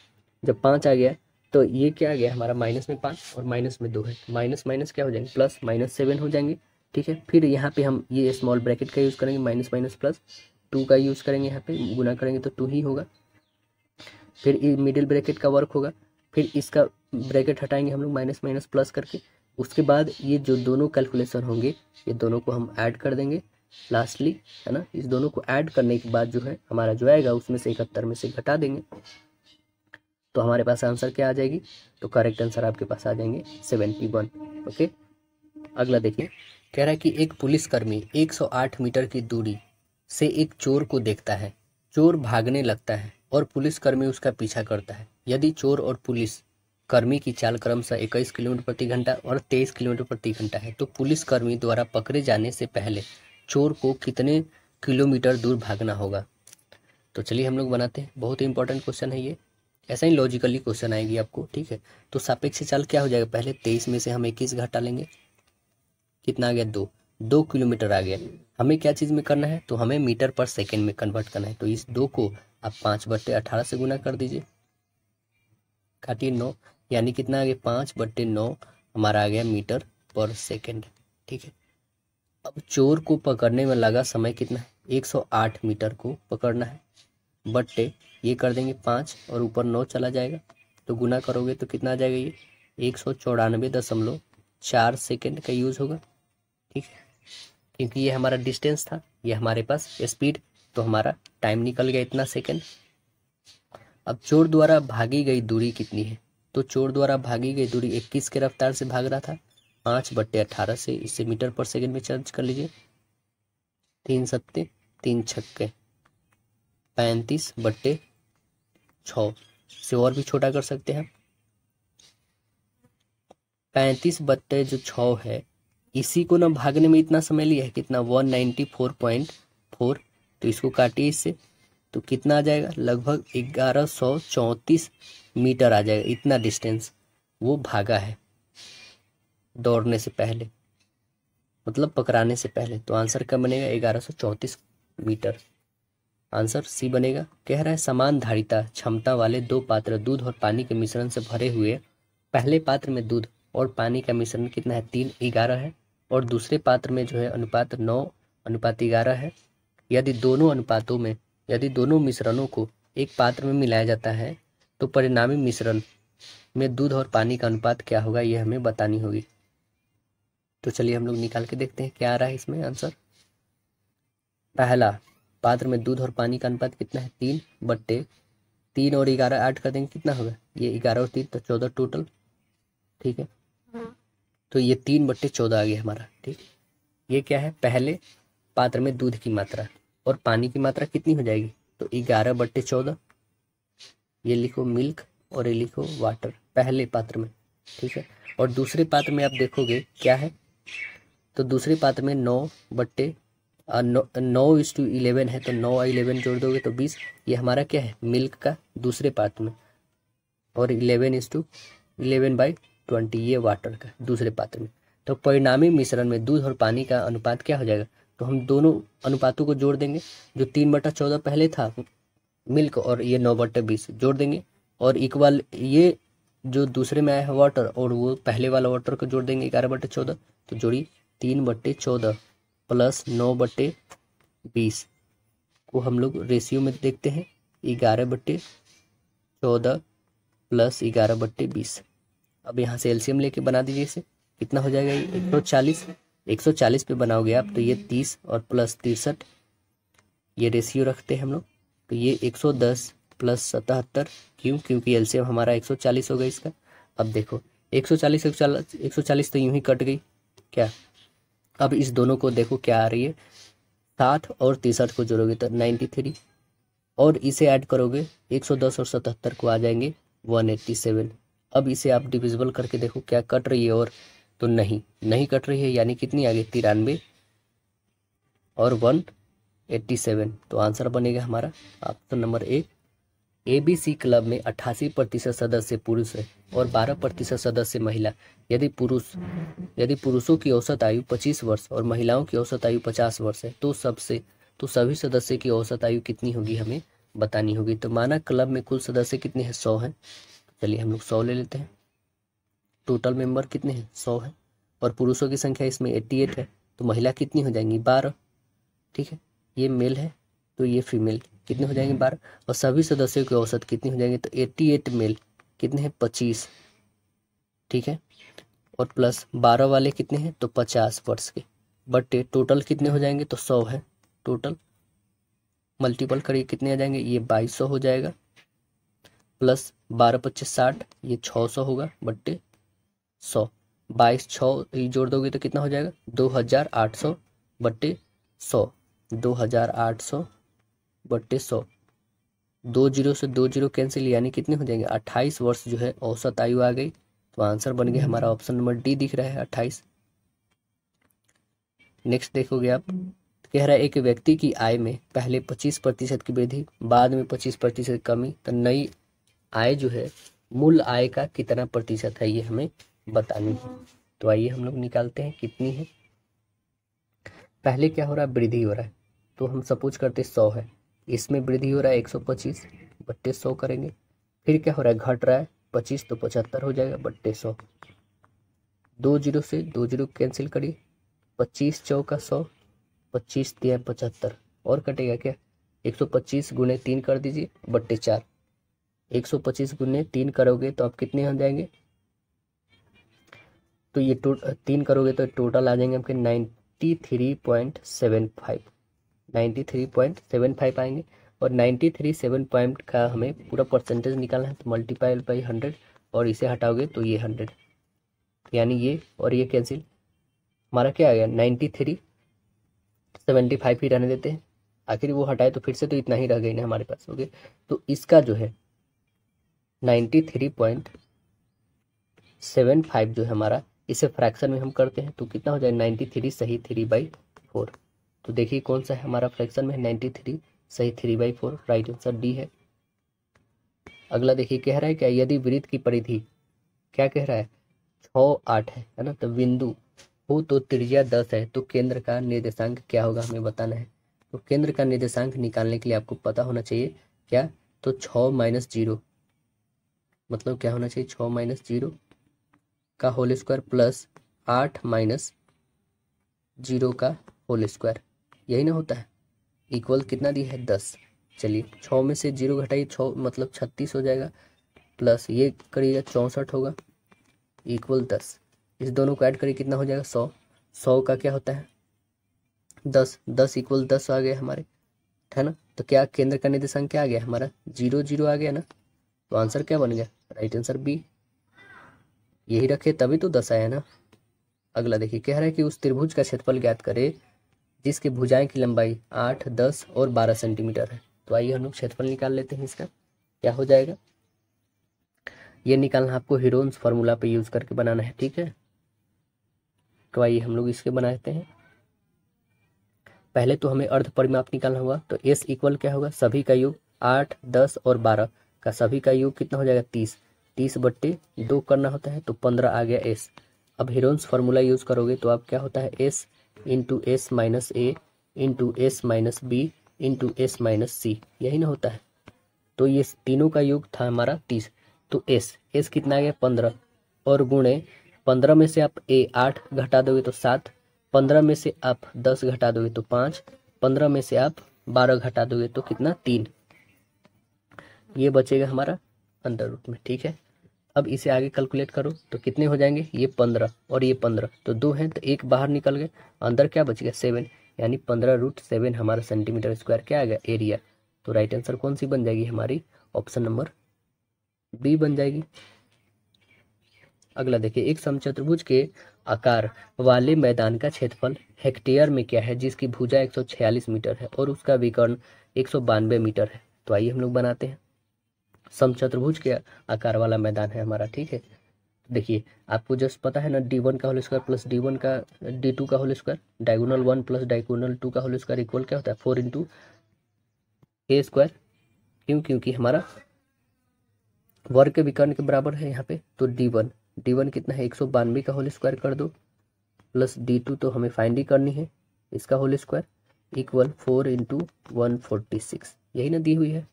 जब पाँच आ गया तो ये क्या गया हमारा माइनस में पाँच और माइनस में दो है माइनस माइनस क्या हो जाएंगे प्लस माइनस सेवन हो जाएंगे ठीक है फिर यहाँ पे हम ये स्मॉल ब्रैकेट का यूज़ करेंगे माइनस माइनस प्लस टू का यूज़ करेंगे यहाँ पे गुना करेंगे तो टू ही होगा फिर मिडिल ब्रैकेट का वर्क होगा फिर इसका ब्रैकेट हटाएंगे हम लोग माइनस माइनस प्लस करके उसके बाद ये जो दोनों कैलकुलेशन होंगे ये दोनों को हम ऐड कर देंगे लास्टली है ना इस दोनों को ऐड करने के बाद जो है हमारा जो आएगा उसमें से इकहत्तर में से घटा देंगे तो हमारे पास आंसर क्या आ जाएगी तो करेक्ट आंसर आपके पास आ जाएंगे सेवेंटी वन ओके अगला देखिए कह रहा है कि एक पुलिसकर्मी 108 मीटर की दूरी से एक चोर को देखता है चोर भागने लगता है और पुलिसकर्मी उसका पीछा करता है यदि चोर और पुलिस कर्मी की चाल क्रमशः इक्कीस किलोमीटर प्रति घंटा और तेईस किलोमीटर प्रति घंटा है तो पुलिसकर्मी द्वारा पकड़े जाने से पहले चोर को कितने किलोमीटर दूर भागना होगा तो चलिए हम लोग बनाते हैं बहुत ही इंपॉर्टेंट क्वेश्चन है ये ऐसा ही लॉजिकली क्वेश्चन आएगी आपको ठीक है तो सापेक्ष चाल क्या हो जाएगा पहले तेईस में से हम इक्कीस घटा लेंगे कितना आ गया दो दो किलोमीटर आ गया हमें क्या चीज़ में करना है तो हमें मीटर पर सेकेंड में कन्वर्ट करना है तो इस दो को आप पाँच बट्टे अठारह से गुना कर दीजिए काटिए नौ यानी कितना आ गया पाँच बट्टे नौ हमारा आ गया मीटर पर सेकेंड ठीक है अब चोर को पकड़ने में लगा समय कितना है आठ मीटर को पकड़ना है बट्टे ये कर देंगे पाँच और ऊपर नौ चला जाएगा तो गुना करोगे तो कितना आ जाएगा ये एक सौ चौरानवे दशमलव चार सेकेंड का यूज़ होगा ठीक है क्योंकि ये हमारा डिस्टेंस था ये हमारे पास स्पीड तो हमारा टाइम निकल गया इतना सेकेंड अब चोर द्वारा भागी गई दूरी कितनी है तो चोर द्वारा भागी गई दूरी इक्कीस के रफ्तार से भाग रहा था पाँच बट्टे अट्ठारह से इसे मीटर पर सेकेंड में चार्ज कर लीजिए तीन सत्ते तीन छक्के पैंतीस बट्टे छ से और भी छोटा कर सकते हैं पैंतीस बत्ते जो छ है इसी को ना भागने में इतना समय लिया है कितना one ninety four point four तो इसको काटिए इससे तो कितना आ जाएगा लगभग ग्यारह सौ चौंतीस मीटर आ जाएगा इतना डिस्टेंस वो भागा है दौड़ने से पहले मतलब पकड़ाने से पहले तो आंसर क्या बनेगा ग्यारह सौ चौंतीस मीटर आंसर सी बनेगा कह रहा है समान धारिता क्षमता वाले दो पात्र दूध और पानी के मिश्रण से भरे हुए पहले पात्र में दूध और पानी का मिश्रण कितना है तीन ग्यारह है और दूसरे पात्र में जो है अनुपात नौ अनुपात ग्यारह है यदि दोनों अनुपातों में यदि दोनों मिश्रणों को एक पात्र में मिलाया जाता है तो परिणामी मिश्रण में दूध और पानी का अनुपात क्या होगा यह हमें बतानी होगी तो चलिए हम लोग निकाल के देखते हैं क्या आ रहा है इसमें आंसर पहला पात्र में दूध और पानी का अनुपात कितना है तीन बट्टे तीन और ग्यारह ऐड कर देंगे कितना होगा ये ग्यारह और तीन तो चौदह टोटल ठीक है हाँ। तो ये तीन बट्टे चौदह आ गया हमारा ठीक ये क्या है पहले पात्र में दूध की मात्रा और पानी की मात्रा कितनी हो जाएगी तो ग्यारह बट्टे चौदह ये लिखो मिल्क और ये लिखो वाटर पहले पात्र में ठीक है और दूसरे पात्र में आप देखोगे क्या है तो दूसरे पात्र में नौ बट्टे नौ इस टू इलेवन है तो नौ इलेवन जोड़ दोगे तो बीस ये हमारा क्या है मिल्क का दूसरे पार्ट में और इलेवन इस टू इलेवन बाई ट्वेंटी ये वाटर का दूसरे पात्र में तो परिणामी मिश्रण में दूध और पानी का अनुपात क्या हो जाएगा तो हम दोनों अनुपातों को जोड़ देंगे जो तीन बटा चौदह पहले था मिल्क और ये नौ बटा बीस जोड़ देंगे और इक्वल ये जो दूसरे में आया है वाटर और वो पहले वाला वाटर को जोड़ देंगे ग्यारह तो बटे चौदह तो जोड़िए तीन बट्टे चौदह प्लस नौ बटे बीस को हम लोग रेशियो में देखते हैं ग्यारह बट्टे चौदह प्लस ग्यारह बट्टे बीस अब यहाँ से एलसीएम लेके बना दीजिए इसे कितना हो जाएगा ये एक सौ चालीस एक सौ चालीस पे बनाओगे आप तो ये तीस और प्लस तिरसठ ये रेशियो रखते हैं हम लोग तो ये एक सौ दस प्लस सतहत्तर क्यों क्योंकि एलसीएम हमारा एक सौ चालीस हो गया इसका अब देखो एक सौ चालीस एक सौ चालीस तो यूँ ही कट गई क्या अब इस दोनों को देखो क्या आ रही है साठ और तिरसठ को जोड़ोगे तो नाइन्टी थ्री और इसे ऐड करोगे एक सौ दस और सतहत्तर को आ जाएंगे वन एट्टी सेवन अब इसे आप डिविजिबल करके देखो क्या कट रही है और तो नहीं नहीं कट रही है यानी कितनी आ गई तिरानवे और वन एट्टी सेवन तो आंसर बनेगा हमारा ऑप्शन नंबर एक एबीसी क्लब में 88 प्रतिशत सदस्य पुरुष है और 12 प्रतिशत सदस्य महिला यदि पुरुष यदि पुरुषों की औसत आयु 25 वर्ष और महिलाओं की औसत आयु 50 वर्ष है तो सबसे तो सभी सदस्य की औसत आयु कितनी होगी हमें बतानी होगी तो माना क्लब में कुल सदस्य कितने हैं सौ हैं चलिए हम लोग सौ ले लेते हैं टोटल मेंबर कितने हैं सौ हैं और पुरुषों की संख्या इसमें एट्टी एट है तो महिला कितनी हो जाएंगी बारह ठीक है ये मेल है तो ये फीमेल कितने हो जाएंगे बारह और सभी सदस्यों की औसत कितनी हो जाएंगे तो एट्टी एट मेल कितने हैं पच्चीस ठीक है और प्लस बारह वाले कितने हैं तो पचास वर्ष के बट टोटल कितने हो जाएंगे तो सौ है टोटल मल्टीपल करिए कितने आ जाएंगे ये बाईस सौ हो जाएगा प्लस बारह पच्चीस साठ ये छः सौ होगा बट्टे सौ बाईस छः जोड़ दोगे तो कितना हो जाएगा दो हज़ार आठ सौ बट्टे सौ दो हज़ार आठ सौ बट्टे सौ दो जीरो से दो जीरो कैंसिल यानी कितने हो जाएंगे अट्ठाईस वर्ष जो है औसत आयु आ गई तो आंसर बन गया हम्म। हमारा ऑप्शन नंबर डी दिख रहा है अट्ठाईस नेक्स्ट देखोगे आप कह रहा है एक व्यक्ति की आय में पहले पच्चीस प्रतिशत की वृद्धि बाद में पच्चीस प्रतिशत कमी तो नई आय जो है मूल आय का कितना प्रतिशत है ये हमें बतानी है तो आइए हम लोग निकालते हैं कितनी है पहले क्या हो रहा है वृद्धि हो रहा है तो हम सपोज करते सौ है इसमें वृद्धि हो रहा है एक सौ पच्चीस बट्टे सौ करेंगे फिर क्या हो रहा है घट रहा है पच्चीस तो पचहत्तर हो जाएगा बट्टे सौ दो जीरो से दो जीरो कैंसिल करिए पच्चीस चौका सौ पच्चीस तीन पचहत्तर और कटेगा क्या एक सौ पच्चीस गुने तीन कर दीजिए बट्टे चार एक सौ पच्चीस गुने तीन करोगे तो आप कितने आ जाएंगे तो ये टो तीन करोगे तो टोटल आ जाएंगे आपके ninety three point seven five ninety three point seven five आएंगे और नाइन्टी थ्री सेवन पॉइंट का हमें पूरा परसेंटेज निकालना है तो मल्टीपाइल बाई हंड्रेड और इसे हटाओगे तो ये हंड्रेड यानी ये और ये कैंसिल हमारा क्या आ गया नाइन्टी थ्री सेवेंटी फाइव ही रहने देते हैं आखिर वो हटाए तो फिर से तो इतना ही रह गई ना हमारे पास ओके तो इसका जो है ninety three point seven five जो है हमारा इसे फ्रैक्शन में हम करते हैं तो कितना हो जाए नाइन्टी थ्री सही थ्री बाई फोर तो देखिए कौन सा है हमारा फ्रैक्शन में नाइन्टी थ्री सही three by four right answer D है अगला देखिए कह रहा है क्या यदि वृत्त की परिधि क्या कह रहा है छ आठ है है ना तो बिंदु हो तो त्रिज्या दस है तो केंद्र का निर्देशांक क्या होगा हमें बताना है तो केंद्र का निर्देशांक निकालने के लिए आपको पता होना चाहिए क्या तो छ माइनस जीरो मतलब क्या होना चाहिए छ माइनस जीरो का होल स्क्वायर प्लस आठ माइनस जीरो का होल स्क्वायर यही ना होता है इक्वल कितना दिया है दस चलिए छः में से जीरो घटाइए छः मतलब छत्तीस हो जाएगा प्लस ये करिएगा चौंसठ होगा इक्वल दस इस दोनों को ऐड करिए कितना हो जाएगा सौ सौ का क्या होता है दस दस इक्वल दस आ गया हमारे है ना तो क्या केंद्र का निर्देशांक क्या आ गया हमारा जीरो जीरो आ गया ना तो आंसर क्या बन गया राइट आंसर बी यही रखे तभी तो दस आया ना अगला देखिए कह रहा है कि उस त्रिभुज का क्षेत्रफल ज्ञात करे जिसकी भुजाएं की लंबाई आठ दस और बारह सेंटीमीटर है तो आइए हम लोग क्षेत्रफल निकाल लेते हैं इसका क्या हो जाएगा ये निकालना आपको हीरोन्स फार्मूला पे यूज़ करके बनाना है ठीक है तो आइए हम लोग इसके बनाते हैं पहले तो हमें अर्ध परिमाप निकालना होगा तो एस इक्वल क्या होगा सभी का योग आठ दस और बारह का सभी का योग कितना हो जाएगा तीस तीस बट्टे दो करना होता है तो पंद्रह आ गया एस अब हीरोन्स फार्मूला यूज़ करोगे तो आप क्या होता है S into S minus A into S minus B into S minus C यही ना होता है तो ये तीनों का योग था हमारा तीस तो एस एस कितना आ गया पंद्रह और गुणे पंद्रह में से आप ए आठ घटा दोगे तो सात पंद्रह में से आप दस घटा दोगे तो पाँच पंद्रह में से आप बारह घटा दोगे तो कितना तीन ये बचेगा हमारा अंडर रूट में ठीक है अब इसे आगे कैलकुलेट करो तो कितने हो जाएंगे ये पंद्रह और ये पंद्रह तो दो हैं तो एक बाहर निकल गए अंदर क्या बच गया सेवन यानी पंद्रह रूट सेवन हमारा सेंटीमीटर स्क्वायर क्या आ गया एरिया तो राइट आंसर कौन सी बन जाएगी हमारी ऑप्शन नंबर बी बन जाएगी अगला देखिए एक समचतुर्भुज के आकार वाले मैदान का क्षेत्रफल हेक्टेयर में क्या है जिसकी भुजा 146 मीटर है और उसका विकर्ण एक मीटर है तो आइए हम लोग बनाते हैं समचतुर्भुज के आकार वाला मैदान है हमारा ठीक है देखिए आपको जस्ट पता है ना डी वन का whole square plus D one का डी टू का whole square diagonal one plus diagonal two का होल स्क्वायर इक्वल क्या होता है फोर इंटू ए स्क्वायर क्यों क्योंकि हमारा वर्ग के विकर्ण के बराबर है यहाँ पे तो डी वन डी वन कितना है एक सौ बानवे का होल स्क्वायर कर दो प्लस डी टू तो हमें फाइंड ही करनी है इसका whole square equal four into one forty six यही ना दी हुई है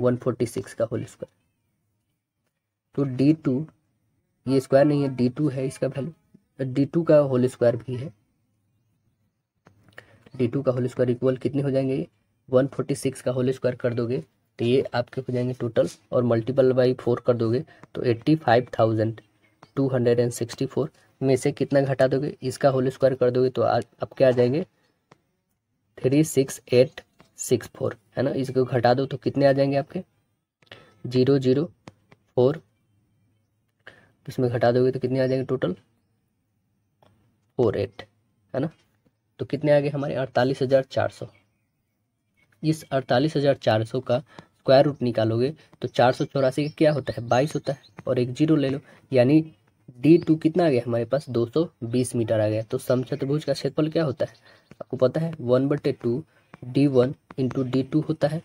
वन फोर्टी सिक्स का होल स्क्वायर तो डी टू ये स्क्वायर नहीं है डी टू है इसका वैल्यू डी टू का होल स्क्वायर भी है डी टू का होल स्क्वायर इक्वल कितने हो जाएंगे ये वन फोर्टी सिक्स का होल स्क्वायर कर दोगे तो ये आपके हो जाएंगे टोटल और मल्टीपल बाई फोर कर दोगे तो eighty five thousand two hundred and sixty four में से कितना घटा दोगे इसका होल स्क्वायर कर दोगे तो आपके आ जाएंगे three six eight six four है ना इसको घटा दो तो कितने आ जाएंगे आपके जीरो जीरो फोर तो इसमें घटा दोगे तो कितने आ जाएंगे टोटल फोर एट है ना तो कितने आ गए हमारे अड़तालीस हज़ार चार सौ इस अड़तालीस हज़ार चार सौ का स्क्वायर रूट निकालोगे तो चार सौ चौरासी का क्या होता है बाईस होता है और एक जीरो ले लो यानी डी टू कितना आ गया हमारे पास दो सौ बीस मीटर आ गया तो समचतभुज का क्षेत्रफल क्या होता है आपको पता है वन बटे two D one into D two होता है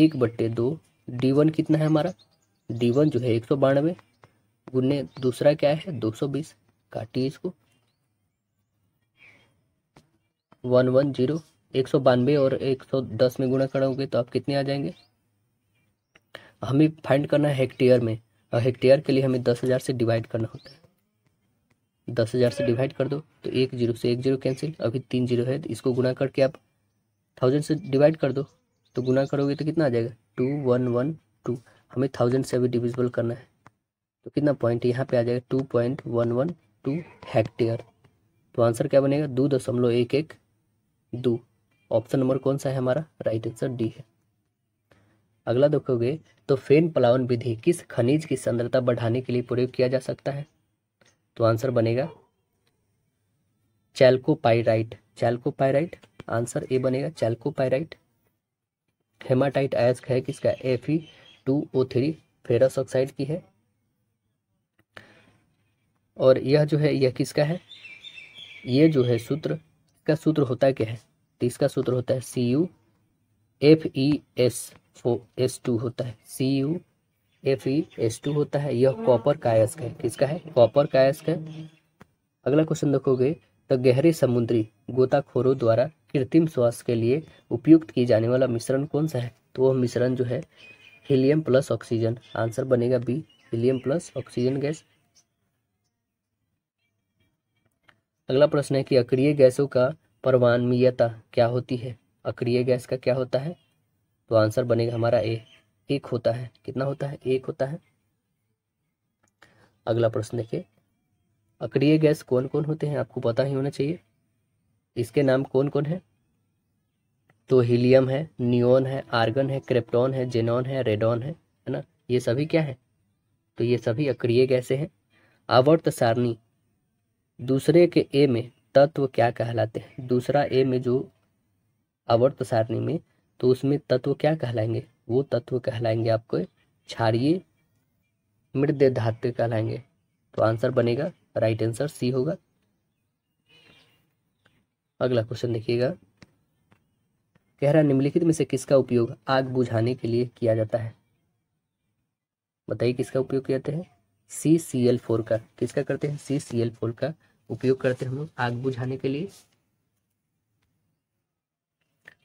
एक बट्टे दो डी वन कितना है हमारा डी वन जो है एक सौ बानवे गुने दूसरा क्या है दो सौ बीस काटिए इसको वन वन जीरो एक सौ बानवे और एक सौ दस में गुणा करोगे तो आप कितने आ जाएंगे हमें फाइंड करना है हेक्टेयर में और हेक्टेयर के लिए हमें दस हज़ार से डिवाइड करना होता है दस हज़ार से डिवाइड कर दो तो एक जीरो से एक जीरो कैंसिल अभी तीन जीरो है तो इसको गुणा करके आप थाउजेंड से डिवाइड कर दो तो गुना करोगे तो कितना आ जाएगा टू वन वन टू हमें थाउजेंड से भी डिविजिबल करना है तो कितना पॉइंट यहाँ पे आ जाएगा two point one one two hectare तो आंसर क्या बनेगा दो दशमलव एक एक दो ऑप्शन नंबर कौन सा है हमारा राइट आंसर डी है अगला देखोगे तो फेन पलावन विधि किस खनिज की सुंदरता बढ़ाने के लिए प्रयोग किया जा सकता है तो आंसर बनेगा चैल्कोपाइराइट चैल्कोपाइराइट आंसर ए बनेगा चैल्कोपायराइट हेमाटाइट अयस्क है किसका F E two O three ferrous oxide की है और यह जो है यह किसका है यह जो है सूत्र का सूत्र होता है क्या है तो इसका सूत्र होता है C U F E S फो एस टू होता है C U F E S two होता है यह कॉपर का अयस्क है किसका है कॉपर का अयस्क है अगला क्वेश्चन देखोगे तो गहरे समुद्री गोताखोरों द्वारा कृत्रिम श्वास के लिए उपयुक्त की जाने वाला मिश्रण कौन सा है तो वह मिश्रण जो है हीलियम प्लस ऑक्सीजन आंसर बनेगा B helium plus oxygen gas अगला प्रश्न है कि अक्रिय गैसों का परमाणुयता क्या होती है अक्रिय गैस का क्या होता है तो आंसर बनेगा हमारा ए एक होता है कितना होता है एक होता है अगला प्रश्न देखिए अक्रिय गैस कौन कौन होते हैं आपको पता ही होना चाहिए इसके नाम कौन कौन है तो हीलियम है नियोन है आर्गन है क्रिप्टॉन है जेनॉन है रेडॉन है है ना ये सभी क्या है तो ये सभी अक्रिय कैसे हैं आवर्त सारणी दूसरे के ए में तत्व क्या कहलाते हैं दूसरा ए में जो आवर्त सारणी में तो उसमें तत्व क्या कहलाएंगे वो तत्व कहलाएंगे आपको क्षारिय मृद धातु कहलाएंगे तो आंसर बनेगा राइट आंसर सी होगा अगला क्वेश्चन देखिएगा कह रहा निम्नलिखित में से किसका उपयोग आग बुझाने के लिए किया जाता है बताइए किसका उपयोग किया जाता है सी सी एल फोर का किसका करते हैं सी सी एल फोर का उपयोग करते हैं हम लोग आग बुझाने के लिए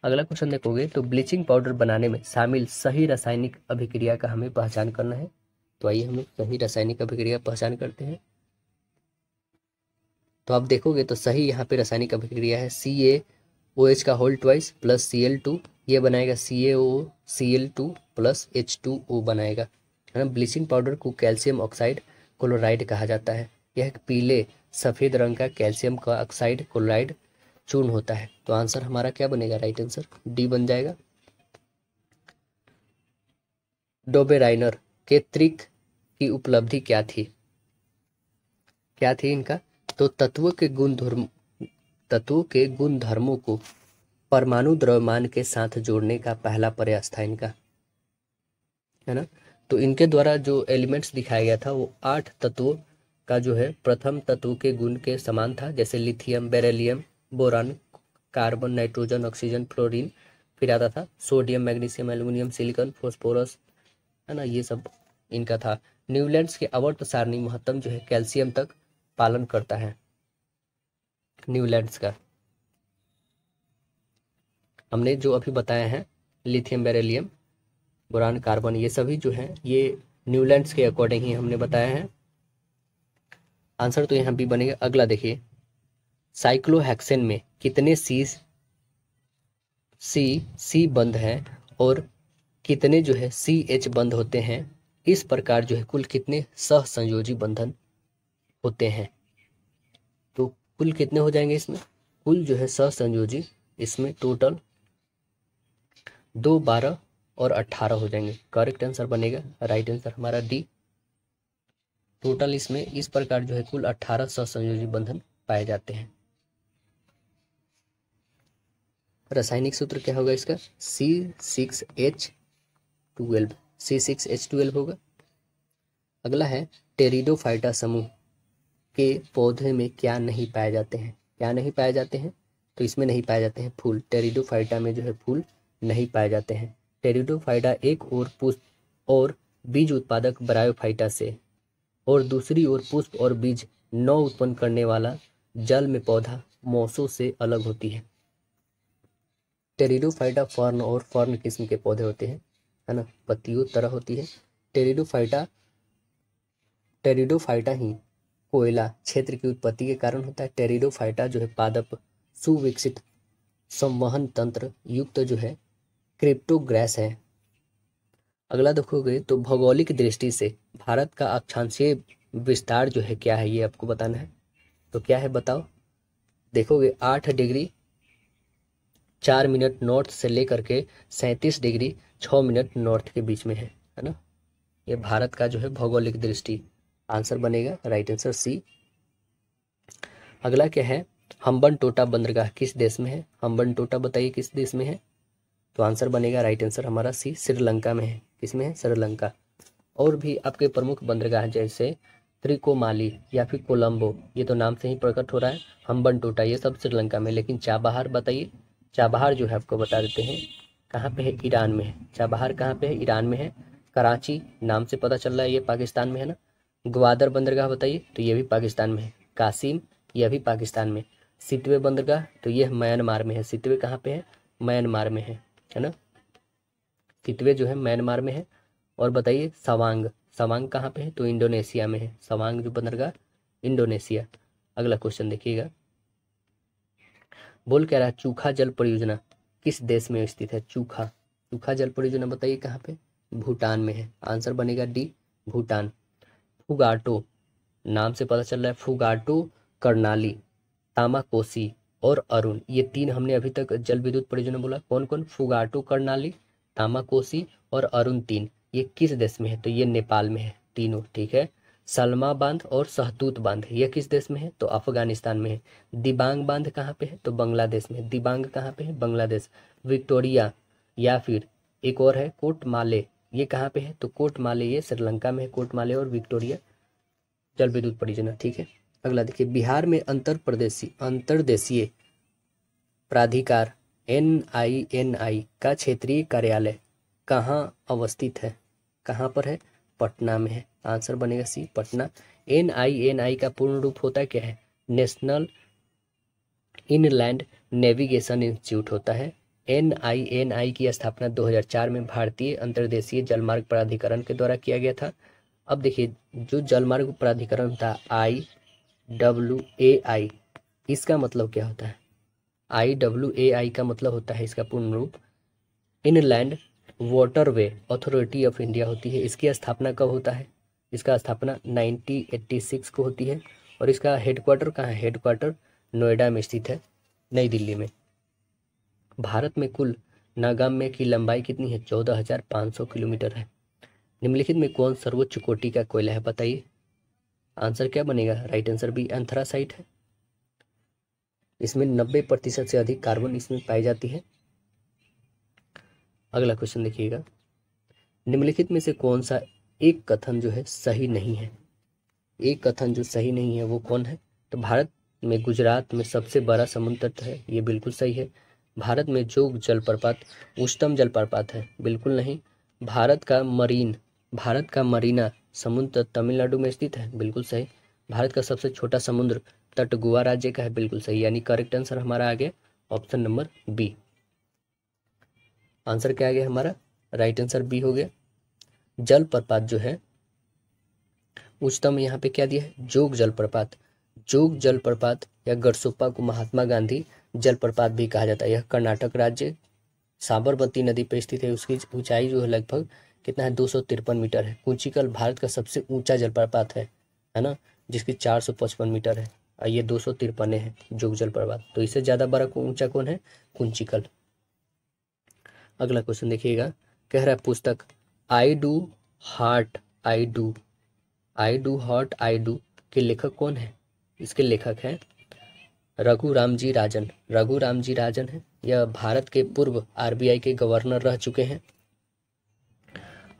अगला क्वेश्चन देखोगे तो ब्लीचिंग पाउडर बनाने में शामिल सही रासायनिक अभिक्रिया का हमें पहचान करना है तो आइए हम लोग सही रासायनिक अभिक्रिया पहचान करते हैं तो आप देखोगे तो सही यहाँ पे रासायनिक अभिक्रिया है सी ए ओ एच का whole twice plus C L two ये बनाएगा C A O C L two plus H two O बनाएगा है ना ब्लीचिंग पाउडर को कैल्शियम ऑक्साइड क्लोराइड कहा जाता है यह एक पीले सफ़ेद रंग का कैल्शियम का ऑक्साइड क्लोराइड चूर्ण होता है तो आंसर हमारा क्या बनेगा राइट आंसर डी बन जाएगा डोबेराइनर के त्रिक की उपलब्धि क्या थी क्या थी इनका तो तत्वों के गुण धर्म तत्वों के गुण धर्मों को परमाणु द्रव्यमान के साथ जोड़ने का पहला प्रयास था इनका है ना तो इनके द्वारा जो एलिमेंट्स दिखाया गया था वो आठ तत्वों का जो है प्रथम तत्व के गुण के समान था जैसे lithium beryllium boron carbon nitrogen oxygen fluorine फिर आता था sodium magnesium aluminium silicon phosphorus है ना ये सब इनका था न्यूलैंड्स के अवर्त सारणी महत्तम जो है कैल्शियम तक पालन करता है न्यूलैंड्स का हमने जो अभी बताया है लिथियम बेरेलियम बुरान कार्बन ये सभी जो है ये न्यूलैंड्स के अकॉर्डिंग ही हमने बताया है आंसर तो यहाँ भी बनेगा अगला देखिए साइक्लोहेक्सेन में कितने सी सी सी बंद हैं और कितने जो है सी एच बंद होते हैं इस प्रकार जो है कुल कितने संयोजी बंधन होते हैं तो कुल कितने हो जाएंगे इसमें कुल जो है सहसंयोजी इसमें टोटल दो बारह और अट्ठारह हो जाएंगे करेक्ट आंसर बनेगा राइट आंसर हमारा डी टोटल इसमें इस प्रकार जो है कुल अट्ठारह सहसंयोजी बंधन पाए जाते हैं रासायनिक सूत्र क्या होगा इसका C six H twelve C six H twelve होगा अगला है टेरिडोफाइटा समूह के पौधे में क्या नहीं पाए जाते हैं क्या नहीं पाए जाते हैं तो इसमें नहीं पाए जाते हैं फूल टेरिडोफाइटा में जो है फूल नहीं पाए जाते हैं टेरिडोफाइटा एक और पुष्प और बीज उत्पादक ब्रायोफाइटा से और दूसरी ओर पुष्प और बीज नौ उत्पन्न करने वाला जल में पौधा मौसों से अलग होती है टेरिडोफाइटा फर्न और फर्न किस्म के पौधे होते हैं है ना पत्तियों तरह होती है टेरिडोफाइटा टेरिडोफाइटा ही कोयला क्षेत्र की उत्पत्ति के कारण होता है टेरिडोफाइटा जो है पादप सुविकसित संवहन तंत्र युक्त जो है क्रिप्टोग्रैस है अगला देखोगे तो भौगोलिक दृष्टि से भारत का अक्षांशीय विस्तार जो है क्या है ये आपको बताना है तो क्या है बताओ देखोगे आठ डिग्री चार मिनट नॉर्थ से लेकर के सैंतीस डिग्री छः मिनट नॉर्थ के बीच में है है ना ये भारत का जो है भौगोलिक दृष्टि आंसर बनेगा राइट आंसर सी अगला क्या है हम्बन टोटा बंदरगाह किस देश में है हम्बन टोटा बताइए किस देश में है तो आंसर बनेगा राइट आंसर हमारा सी श्रीलंका में है किसमें है श्रीलंका और भी आपके प्रमुख बंदरगाह जैसे त्रिकोमाली या फिर कोलंबो ये तो नाम से ही प्रकट हो रहा है हम्बन टोटा ये सब श्रीलंका में लेकिन चाबहार बताइए चाबहार जो है आपको बता देते हैं कहाँ पे है ईरान में है चाबहार कहाँ पे है ईरान में है कराची नाम से पता चल रहा है ये पाकिस्तान में है ना ग्वादर बंदरगाह बताइए तो ये भी पाकिस्तान में है कासिम यह भी पाकिस्तान में सितवे बंदरगाह तो यह म्यांमार में है सितवे कहाँ पे है म्यांमार में है है ना सितवे जो है म्यांमार में है और बताइए सवांग सवांग कहाँ पे है तो इंडोनेशिया में है सवांग जो बंदरगाह इंडोनेशिया अगला क्वेश्चन देखिएगा बोल कह रहा है चूखा जल परियोजना किस देश में स्थित है चूखा चूखा जल परियोजना बताइए कहाँ पे भूटान में है आंसर बनेगा डी भूटान फुगाटो नाम से पता चल रहा है फुगाटो कर्नाली तामाकोसी और अरुण ये तीन हमने अभी तक जल विद्युत परियोजना बोला कौन कौन फुगाटो कर्णाली तामाकोसी और अरुण तीन ये किस देश में है तो ये नेपाल में है तीनों ठीक है सलमा बांध और सहतूत बांध ये किस देश में है तो अफगानिस्तान में है दिबांग बांध कहाँ पे है तो बांग्लादेश में दिबांग कहाँ पे है बांग्लादेश विक्टोरिया या फिर एक और है कोट माले ये कहाँ पे है तो कोट माले ये श्रीलंका में है कोट माले और विक्टोरिया जल विद्युत परियोजना ठीक है अगला देखिए बिहार में अंतर प्रदेशी अंतरदेशीय प्राधिकार एन आई एन आई का क्षेत्रीय कार्यालय कहाँ अवस्थित है कहाँ पर है पटना में है आंसर बनेगा C Patna N I N I का पूर्ण रूप होता क्या है नेशनल इनलैंड नेविगेशन इंस्टीट्यूट होता है एन आई एन आई की स्थापना 2004 में भारतीय अंतर्देशीय जलमार्ग प्राधिकरण के द्वारा किया गया था अब देखिए जो जलमार्ग प्राधिकरण था आई डब्ल्यू ए आई इसका मतलब क्या होता है आई डब्ल्यू ए आई का मतलब होता है इसका पूर्ण रूप inland waterway authority of India होती है इसकी स्थापना कब होता है इसका स्थापना 1986 को होती है और इसका हेडक्वार्टर कहाँ है हेडक्वार्टर नोएडा में स्थित है नई दिल्ली में भारत में कुल नागाम्य की लंबाई कितनी है चौदह हजार पाँच सौ किलोमीटर है निम्नलिखित में कौन सर्वोच्च कोटि का कोयला है बताइए आंसर क्या बनेगा राइट आंसर भी एंथरासाइट है इसमें नब्बे प्रतिशत से अधिक कार्बन इसमें पाई जाती है अगला क्वेश्चन देखिएगा निम्नलिखित में से कौन सा एक कथन जो है सही नहीं है एक कथन जो सही नहीं है वो कौन है तो भारत में गुजरात में सबसे बड़ा समुद्र तट है ये बिल्कुल सही है भारत में जोग जलप्रपात उच्चतम जलप्रपात है बिल्कुल नहीं भारत का मरीन भारत का मरीना समुद्र तमिलनाडु में स्थित है बिल्कुल सही भारत का सबसे छोटा समुद्र तट गोवा राज्य का है बिल्कुल सही यानी करेक्ट आंसर हमारा आ गया ऑप्शन नंबर बी आंसर क्या आ गया हमारा राइट आंसर बी हो गया जलप्रपात जो है उच्चतम यहाँ पे क्या दिया है जोग जलप्रपात जोग जलप्रपात या गरसोपा को महात्मा गांधी जलप्रपात भी कहा जाता है यह कर्नाटक राज्य साबरमती नदी पर स्थित है उसकी ऊंचाई जो है लगभग कितना है दो मीटर है कुंचिकल भारत का सबसे ऊंचा जलप्रपात है है ना जिसकी चार सौ पचपन मीटर है और ये दो सौ तिरपने है जोग जलप्रपात तो इससे ज़्यादा बड़ा ऊंचा कौन है कुंचिकल अगला क्वेश्चन देखिएगा कह रहा है पुस्तक I do what I do I do what I do के लेखक कौन है इसके लेखक हैं रघु राम जी राजन रघु राम जी राजन है यह भारत के पूर्व आरबीआई के गवर्नर रह चुके हैं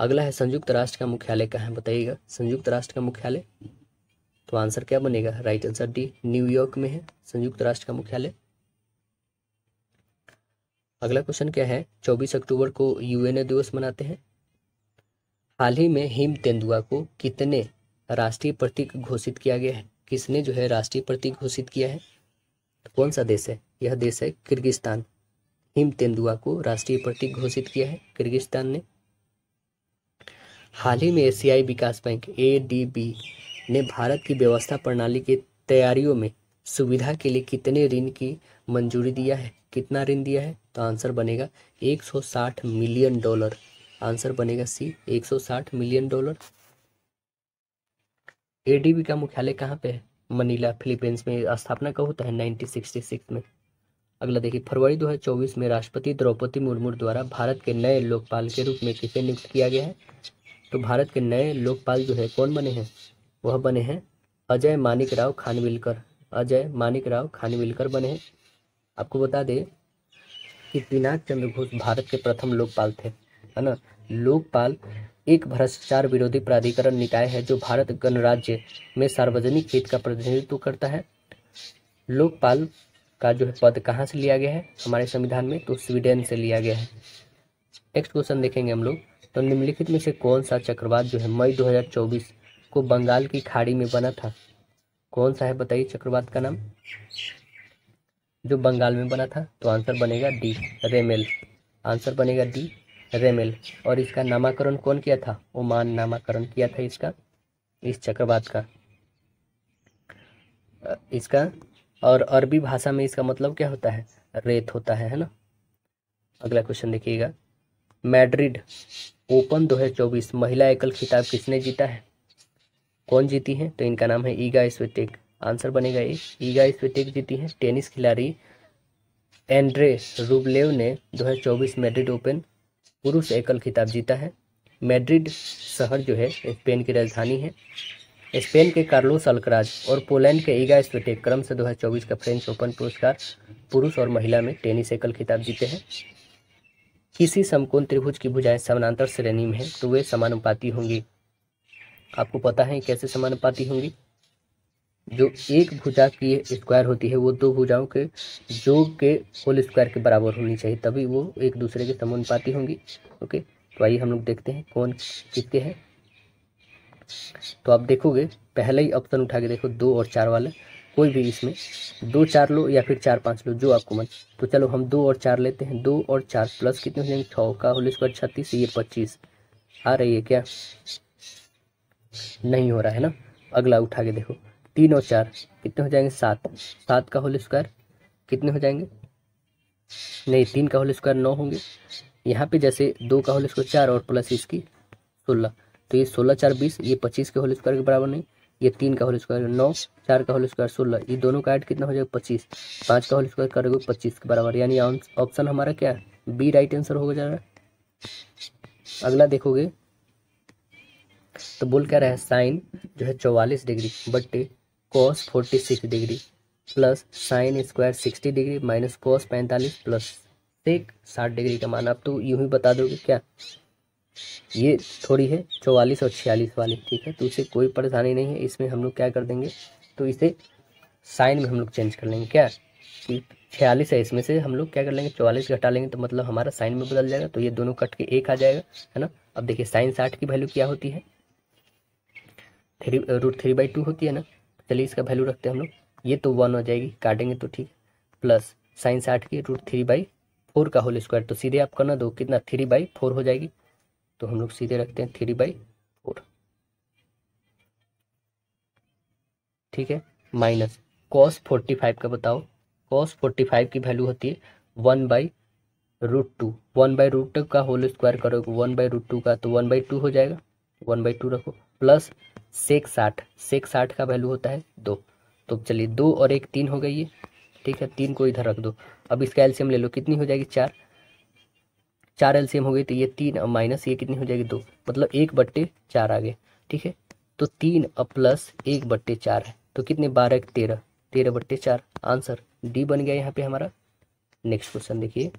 अगला है संयुक्त राष्ट्र का मुख्यालय कहाँ है बताइएगा संयुक्त राष्ट्र का मुख्यालय तो आंसर क्या बनेगा राइट आंसर डी न्यूयॉर्क में है संयुक्त राष्ट्र का मुख्यालय अगला क्वेश्चन क्या है चौबीस अक्टूबर को यूएनए दिवस मनाते हैं हाल ही में हिम तेंदुआ को कितने राष्ट्रीय प्रतीक घोषित किया गया है किसने जो है राष्ट्रीय प्रतीक घोषित किया है कौन सा देश है यह देश है किर्गिस्तान हिम तेंदुआ को राष्ट्रीय प्रतीक घोषित किया है किर्गिस्तान ने हाल ही में एशियाई विकास बैंक ए ने भारत की व्यवस्था प्रणाली की तैयारियों में सुविधा के लिए कितने ऋण की मंजूरी दिया है कितना ऋण दिया है तो आंसर बनेगा 160 मिलियन डॉलर आंसर बनेगा सी 160 मिलियन डॉलर एडीबी का मुख्यालय कहाँ पे है मनीला फिलीपींस में स्थापना का होता है 1966 में अगला देखिए फरवरी 2024 में राष्ट्रपति द्रौपदी मुर्मू द्वारा भारत के नए लोकपाल के रूप में किसे नियुक्त किया गया है तो भारत के नए लोकपाल जो है कौन बने हैं वह बने हैं अजय मानिक राव खानविलकर अजय मानिक राव खानविलकर बने हैं आपको बता दें कि पिनाक चंद्र घोष भारत के प्रथम लोकपाल थे है ना लोकपाल एक भ्रष्टाचार विरोधी प्राधिकरण निकाय है जो भारत गणराज्य में सार्वजनिक हित का प्रतिनिधित्व करता है लोकपाल का जो है पद कहाँ से लिया गया है हमारे संविधान में तो स्वीडन से लिया गया है नेक्स्ट क्वेश्चन देखेंगे हम लोग तो निम्नलिखित में से कौन सा चक्रवात जो है मई 2024 को बंगाल की खाड़ी में बना था कौन सा है बताइए चक्रवात का नाम जो बंगाल में बना था तो आंसर बनेगा डी रेमेल आंसर बनेगा डी रेमेल और इसका नामाकरण कौन किया था ओमान नामाकरण किया था इसका इस चक्रवात का इसका और अरबी भाषा में इसका मतलब क्या होता है रेत होता है है ना अगला क्वेश्चन देखिएगा मैड्रिड ओपन 2024 महिला एकल खिताब किसने जीता है कौन जीती है तो इनका नाम है ईगा स्वेटेक आंसर बनेगा ये ईगा स्वेटेक जीती है टेनिस खिलाड़ी एंड्रे रूबलेव ने 2024 मैड्रिड ओपन पुरुष एकल खिताब जीता है मैड्रिड शहर जो है स्पेन की राजधानी है स्पेन के कार्लोस अलकराज और पोलैंड के ईगा स्वेटेक क्रम से 2024 का फ्रेंच ओपन पुरस्कार पुरुष और महिला में टेनिस एकल खिताब जीते हैं किसी समकोण त्रिभुज की भुजाएं समानांतर श्रेणी में हैं तो वे समानुपाती होंगी आपको पता है कैसे समानुपाती होंगी जो एक भुजा की स्क्वायर होती है वो दो भुजाओं के योग के होल स्क्वायर के बराबर होनी चाहिए तभी वो एक दूसरे के समानुपाती होंगी ओके तो आइए हम लोग देखते हैं कौन किसके हैं तो आप देखोगे पहला ही ऑप्शन उठा के देखो दो और चार वाला कोई भी इसमें दो चार लो या फिर चार पाँच लो जो आपको मन तो चलो हम दो और चार लेते हैं दो और चार प्लस कितने हो जाएंगे छः का होल स्क्वायर छत्तीस ये पच्चीस आ रही है क्या नहीं हो रहा है ना अगला उठा के देखो तीन और चार कितने हो जाएंगे सात सात का होल स्क्वायर कितने हो जाएंगे नहीं तीन का होल स्क्वायर नौ होंगे यहाँ पे जैसे दो का होल स्क्वायर चार और प्लस इसकी सोलह तो ये सोलह चार बीस ये पच्चीस के होल स्क्वायर के बराबर नहीं ये तीन का होल स्क्वायर नौ चार का होल स्क्वायर सोलह ये दोनों का ऐड कितना हो जाएगा पच्चीस पाँच का होल स्क्वायर करोगे पच्चीस के बराबर यानी ऑप्शन हमारा क्या है बी राइट आंसर होगा जा रहा है अगला देखोगे तो बोल क्या रहा है साइन जो है चौवालीस डिग्री बट्टे cos forty six degree plus sine square sixty degree minus cos पैंतालीस प्लस सेक साठ डिग्री का मान आप तो यूँ ही बता दोगे क्या ये थोड़ी है चौवालीस और छियालीस वाली ठीक है तो इसे कोई परेशानी नहीं है इसमें हम लोग क्या कर देंगे तो इसे साइन में हम लोग चेंज कर लेंगे क्या छियालीस है इसमें से हम लोग क्या कर लेंगे चौवालीस घटा लेंगे तो मतलब हमारा साइन में बदल जाएगा तो ये दोनों कट के एक आ जाएगा है ना अब देखिए साइन साठ की वैल्यू क्या होती है three root three by two होती है ना चलिए इसका वैल्यू रखते हैं हम लोग ये तो वन हो जाएगी काटेंगे तो ठीक प्लस साइंस साठ की रूट थ्री बाई फोर का होल स्क्वायर तो सीधे आप करना दो कितना थ्री बाई फोर हो जाएगी तो हम लोग सीधे रखते हैं थ्री बाई फोर ठीक है माइनस कॉस फोर्टी फाइव का बताओ कॉस फोर्टी फाइव की वैल्यू होती है one by root two one by root का होल स्क्वायर करोगे वन बाई रूट टू का तो वन बाई टू हो जाएगा वन बाई टू रखो प्लस सेक साठ सेक साठ का वैल्यू होता है दो तो चलिए दो और एक तीन हो गई है ठीक है तीन को इधर रख दो अब इसका एल्सियम ले लो कितनी हो जाएगी चार चार एल्सियम हो गई तो ये तीन और माइनस ये कितनी हो जाएगी दो मतलब एक बट्टे चार आ गए ठीक है तो तीन और प्लस एक बट्टे चार है तो कितने बारह तेरह तेरह बट्टे चार आंसर डी बन गया यहाँ पे हमारा नेक्स्ट क्वेश्चन देखिए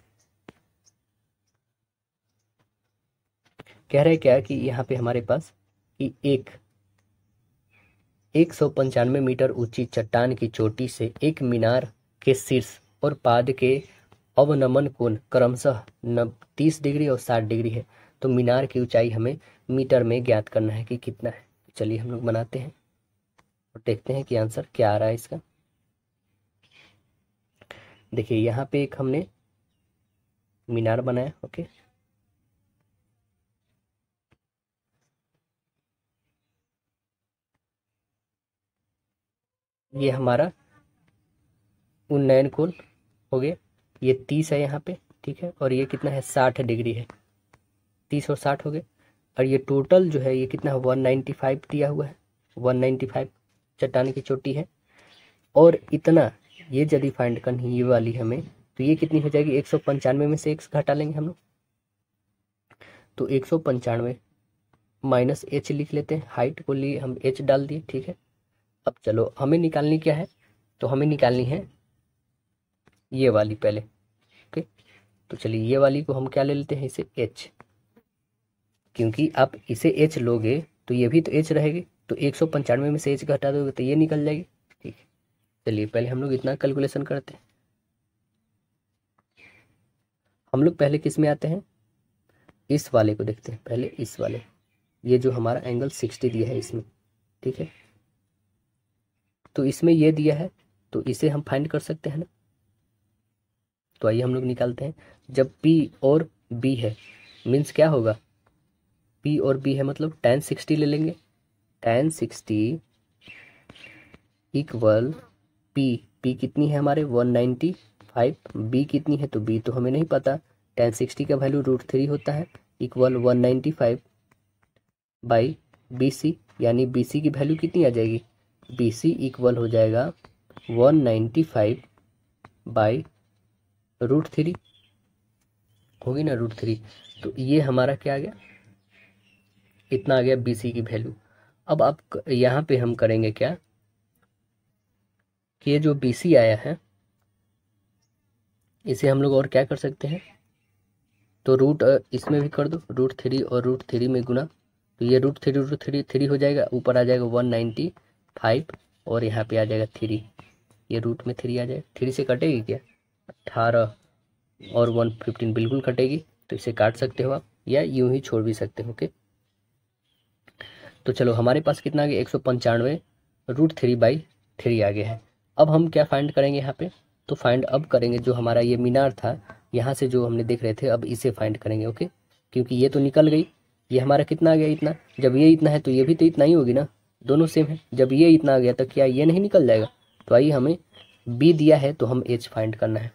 कह रहे क्या कि यहाँ पे हमारे पास एक एक सौ पंचानवे मीटर ऊंची चट्टान की चोटी से एक मीनार के शीर्ष और पाद के अवनमन कोण क्रमशः नब तीस डिग्री और साठ डिग्री है तो मीनार की ऊंचाई हमें मीटर में ज्ञात करना है कि कितना है चलिए हम लोग बनाते हैं और देखते हैं कि आंसर क्या आ रहा है इसका देखिए यहाँ पे एक हमने मीनार बनाया ओके ये हमारा उन्नयन कोण हो गया ये तीस है यहाँ पे ठीक है और ये कितना है साठ डिग्री है तीस और साठ हो गए और ये टोटल जो है ये कितना है वन नाइन्टी फाइव दिया हुआ है वन नाइन्टी फाइव चट्टान की चोटी है और इतना ये यदि फाइंड करनी ये वाली हमें तो ये कितनी हो जाएगी एक सौ पंचानवे में से एक घटा लेंगे हम लोग तो एक सौ पंचानवे माइनस एच लिख लेते हैं हाइट को लिए हम एच डाल दिए ठीक है अब चलो हमें निकालनी क्या है तो हमें निकालनी है ये वाली पहले ओके तो चलिए ये वाली को हम क्या ले लेते हैं इसे एच क्योंकि आप इसे एच लोगे तो ये भी तो एच रहेगी तो एक सौ पंचानवे में से एच घटा दोगे तो ये निकल जाएगी ठीक है चलिए पहले हम लोग इतना कैलकुलेशन करते हैं हम लोग पहले किस में आते हैं इस वाले को देखते हैं पहले इस वाले ये जो हमारा एंगल सिक्सटी दिया है इसमें ठीक है तो इसमें ये दिया है तो इसे हम फाइंड कर सकते हैं ना तो आइए हम लोग निकालते हैं जब पी और बी है मीन्स क्या होगा पी और बी है मतलब टेन सिक्सटी ले लेंगे tan sixty equal P P कितनी है हमारे वन नाइन्टी फाइव बी कितनी है तो बी तो हमें नहीं पता टेन सिक्सटी का वैल्यू रूट थ्री होता है equal one ninety five by B C यानी बी सी की वैल्यू कितनी आ जाएगी बी सी इक्वल हो जाएगा one ninety five by root three होगी ना रूट थ्री तो ये हमारा क्या आ गया इतना आ गया बी सी की वैल्यू अब आप यहाँ पे हम करेंगे क्या कि ये जो बी सी आया है इसे हम लोग और क्या कर सकते हैं तो रूट इसमें भी कर दो रूट थ्री और रूट थ्री में गुना तो ये root three root three three हो जाएगा ऊपर आ जाएगा वन नाइन्टी फाइव और यहाँ पे आ जाएगा थ्री ये रूट में थ्री आ जाएगा थ्री से कटेगी क्या अट्ठारह और वन फिफ्टीन बिल्कुल कटेगी तो इसे काट सकते हो आप या यूं ही छोड़ भी सकते हो ओके तो चलो हमारे पास कितना आ गया एक सौ पंचानवे रूट थ्री बाई थ्री आ गया है अब हम क्या फाइंड करेंगे यहाँ पे तो फाइंड अब करेंगे जो हमारा ये मीनार था यहाँ से जो हमने देख रहे थे अब इसे फाइंड करेंगे ओके क्योंकि ये तो निकल गई ये हमारा कितना आ गया इतना जब ये इतना है तो ये भी तो इतना ही होगी ना दोनों सेम है जब ये इतना आ गया तो क्या ये नहीं निकल जाएगा तो आइए हमें बी दिया है तो हम एच फाइंड करना है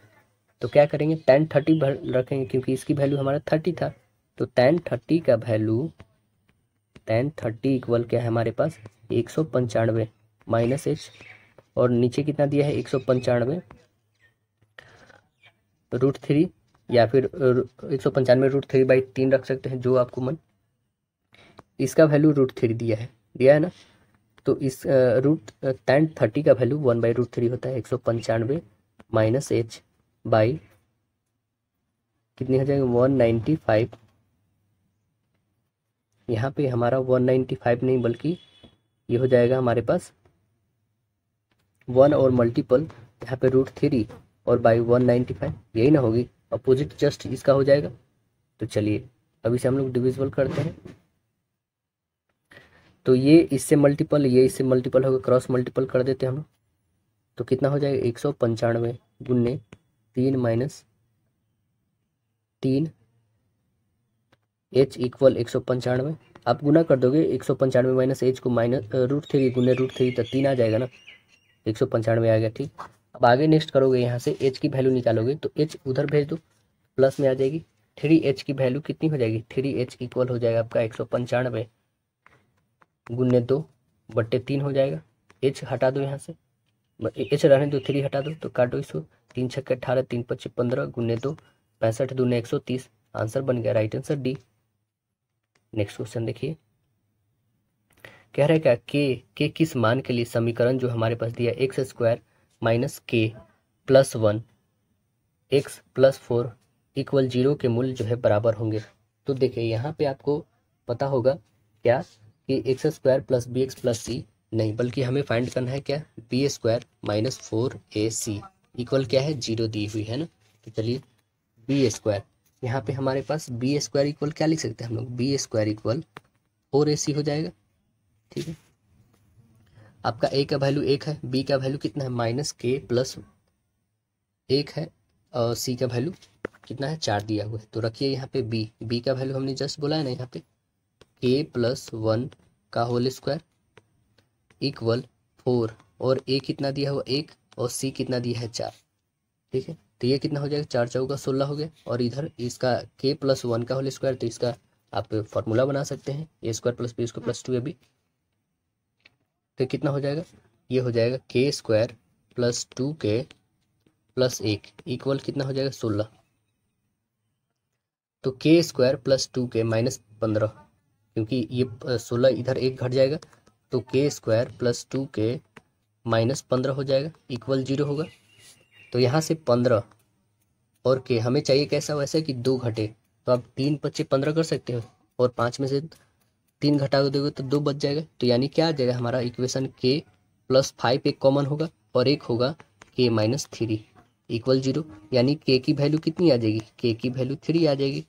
तो क्या करेंगे टेन थर्टी रखेंगे क्योंकि इसकी वैल्यू हमारा थर्टी था तो टेन थर्टी का वैल्यू टेन थर्टी इक्वल क्या है हमारे पास एक सौ पंचानवे माइनस एच और नीचे कितना दिया है एक सौ पंचानवे रूट थ्री या फिर एक सौ पंचानवे रूट थ्री बाई तीन रख सकते हैं जो आपको मन इसका वैल्यू रूट थ्री दिया है दिया है ना तो इस रूट टेन थर्टी का value one by root three होता है एक सौ पंचानवे माइनस एच बाई कितनी हो जाएगी वन नाइन्टी फाइव यहाँ पे हमारा वन नाइन्टी फाइव नहीं बल्कि ये हो जाएगा हमारे पास वन और मल्टीपल यहाँ पे रूट थ्री और बाई वन नाइन्टी फाइव यही ना होगी अपोजिट जस्ट इसका हो जाएगा तो चलिए अभी से हम लोग डिविजिबल करते हैं तो ये इससे मल्टीपल ये इससे मल्टीपल होगा क्रॉस मल्टीपल कर देते हम तो कितना हो जाएगा एक सौ पंचानवे गुन्ने तीन माइनस तीन एच इक्वल एक सौ पंचानवे आप गुना कर दोगे एक सौ पंचानवे माइनस एच को माइनस रूट थ्री गुने रूट थ्री तो तीन आ जाएगा ना एक सौ पंचानवे आ गया ठीक अब आगे नेक्स्ट करोगे यहाँ से एच की वैल्यू निकालोगे तो एच उधर भेज दो प्लस में आ जाएगी थ्री एच की वैल्यू कितनी हो जाएगी थ्री एच इक्वल हो जाएगा आपका एक सौ पंचानवे गुन्ने दो बट्टे तीन हो जाएगा एच हटा दो यहाँ से एच रहने दो थ्री हटा दो तो काटो इसको तीन छक्के अठारह तीन पच्चीस पंद्रह गुन्ने दो पैंसठ दूने एक सौ तीस आंसर बन गया right answer D next question देखिए कह रहे क्या के के किस मान के लिए समीकरण जो हमारे पास दिया X square minus K plus one X plus four equal zero के मूल्य जो है बराबर होंगे तो देखिए यहाँ पे आपको पता होगा क्या कि X square plus B X plus C नहीं बल्कि हमें फाइंड करना है क्या B square minus four A C equal क्या है जीरो दी हुई है ना तो चलिए बी स्क्वायर यहाँ पे हमारे पास बी स्क्वायर इक्वल क्या लिख सकते हैं हम लोग B square equal four A C हो जाएगा ठीक है आपका ए का वैल्यू एक है बी का वैल्यू कितना है माइनस के प्लस एक है और सी का वैल्यू कितना है चार दिया हुआ है तो रखिए यहाँ पे बी बी का वैल्यू हमने जस्ट बोला है ना यहाँ पे ए प्लस वन का होल स्क्वायर इक्वल फोर और ए कितना दिया हुआ एक और सी कितना दिया है चार ठीक है तो ये कितना हो जाएगा चार चौगा सोलह हो गया और इधर इसका के प्लस वन का होल स्क्वायर तो इसका आप फॉर्मूला बना सकते हैं A square plus B square plus two A B तो कितना हो जाएगा ये हो जाएगा K square plus two K plus एक इक्वल कितना हो जाएगा सोलह तो K square plus two K minus पंद्रह क्योंकि ये सोलह इधर एक घट जाएगा तो K square plus two K minus पंद्रह हो जाएगा इक्वल जीरो होगा तो यहाँ से पंद्रह और के हमें चाहिए कैसा वैसा कि दो घटे तो आप तीन पच्चीस पंद्रह कर सकते हो और पाँच में से तीन घटा दोगे तो दो बच जाएगा तो यानी क्या आ जाएगा हमारा इक्वेशन के प्लस फाइव एक कॉमन होगा और एक होगा के माइनस थ्री इक्वल जीरो यानी के की वैल्यू कितनी आ जाएगी के की वैल्यू थ्री आ जाएगी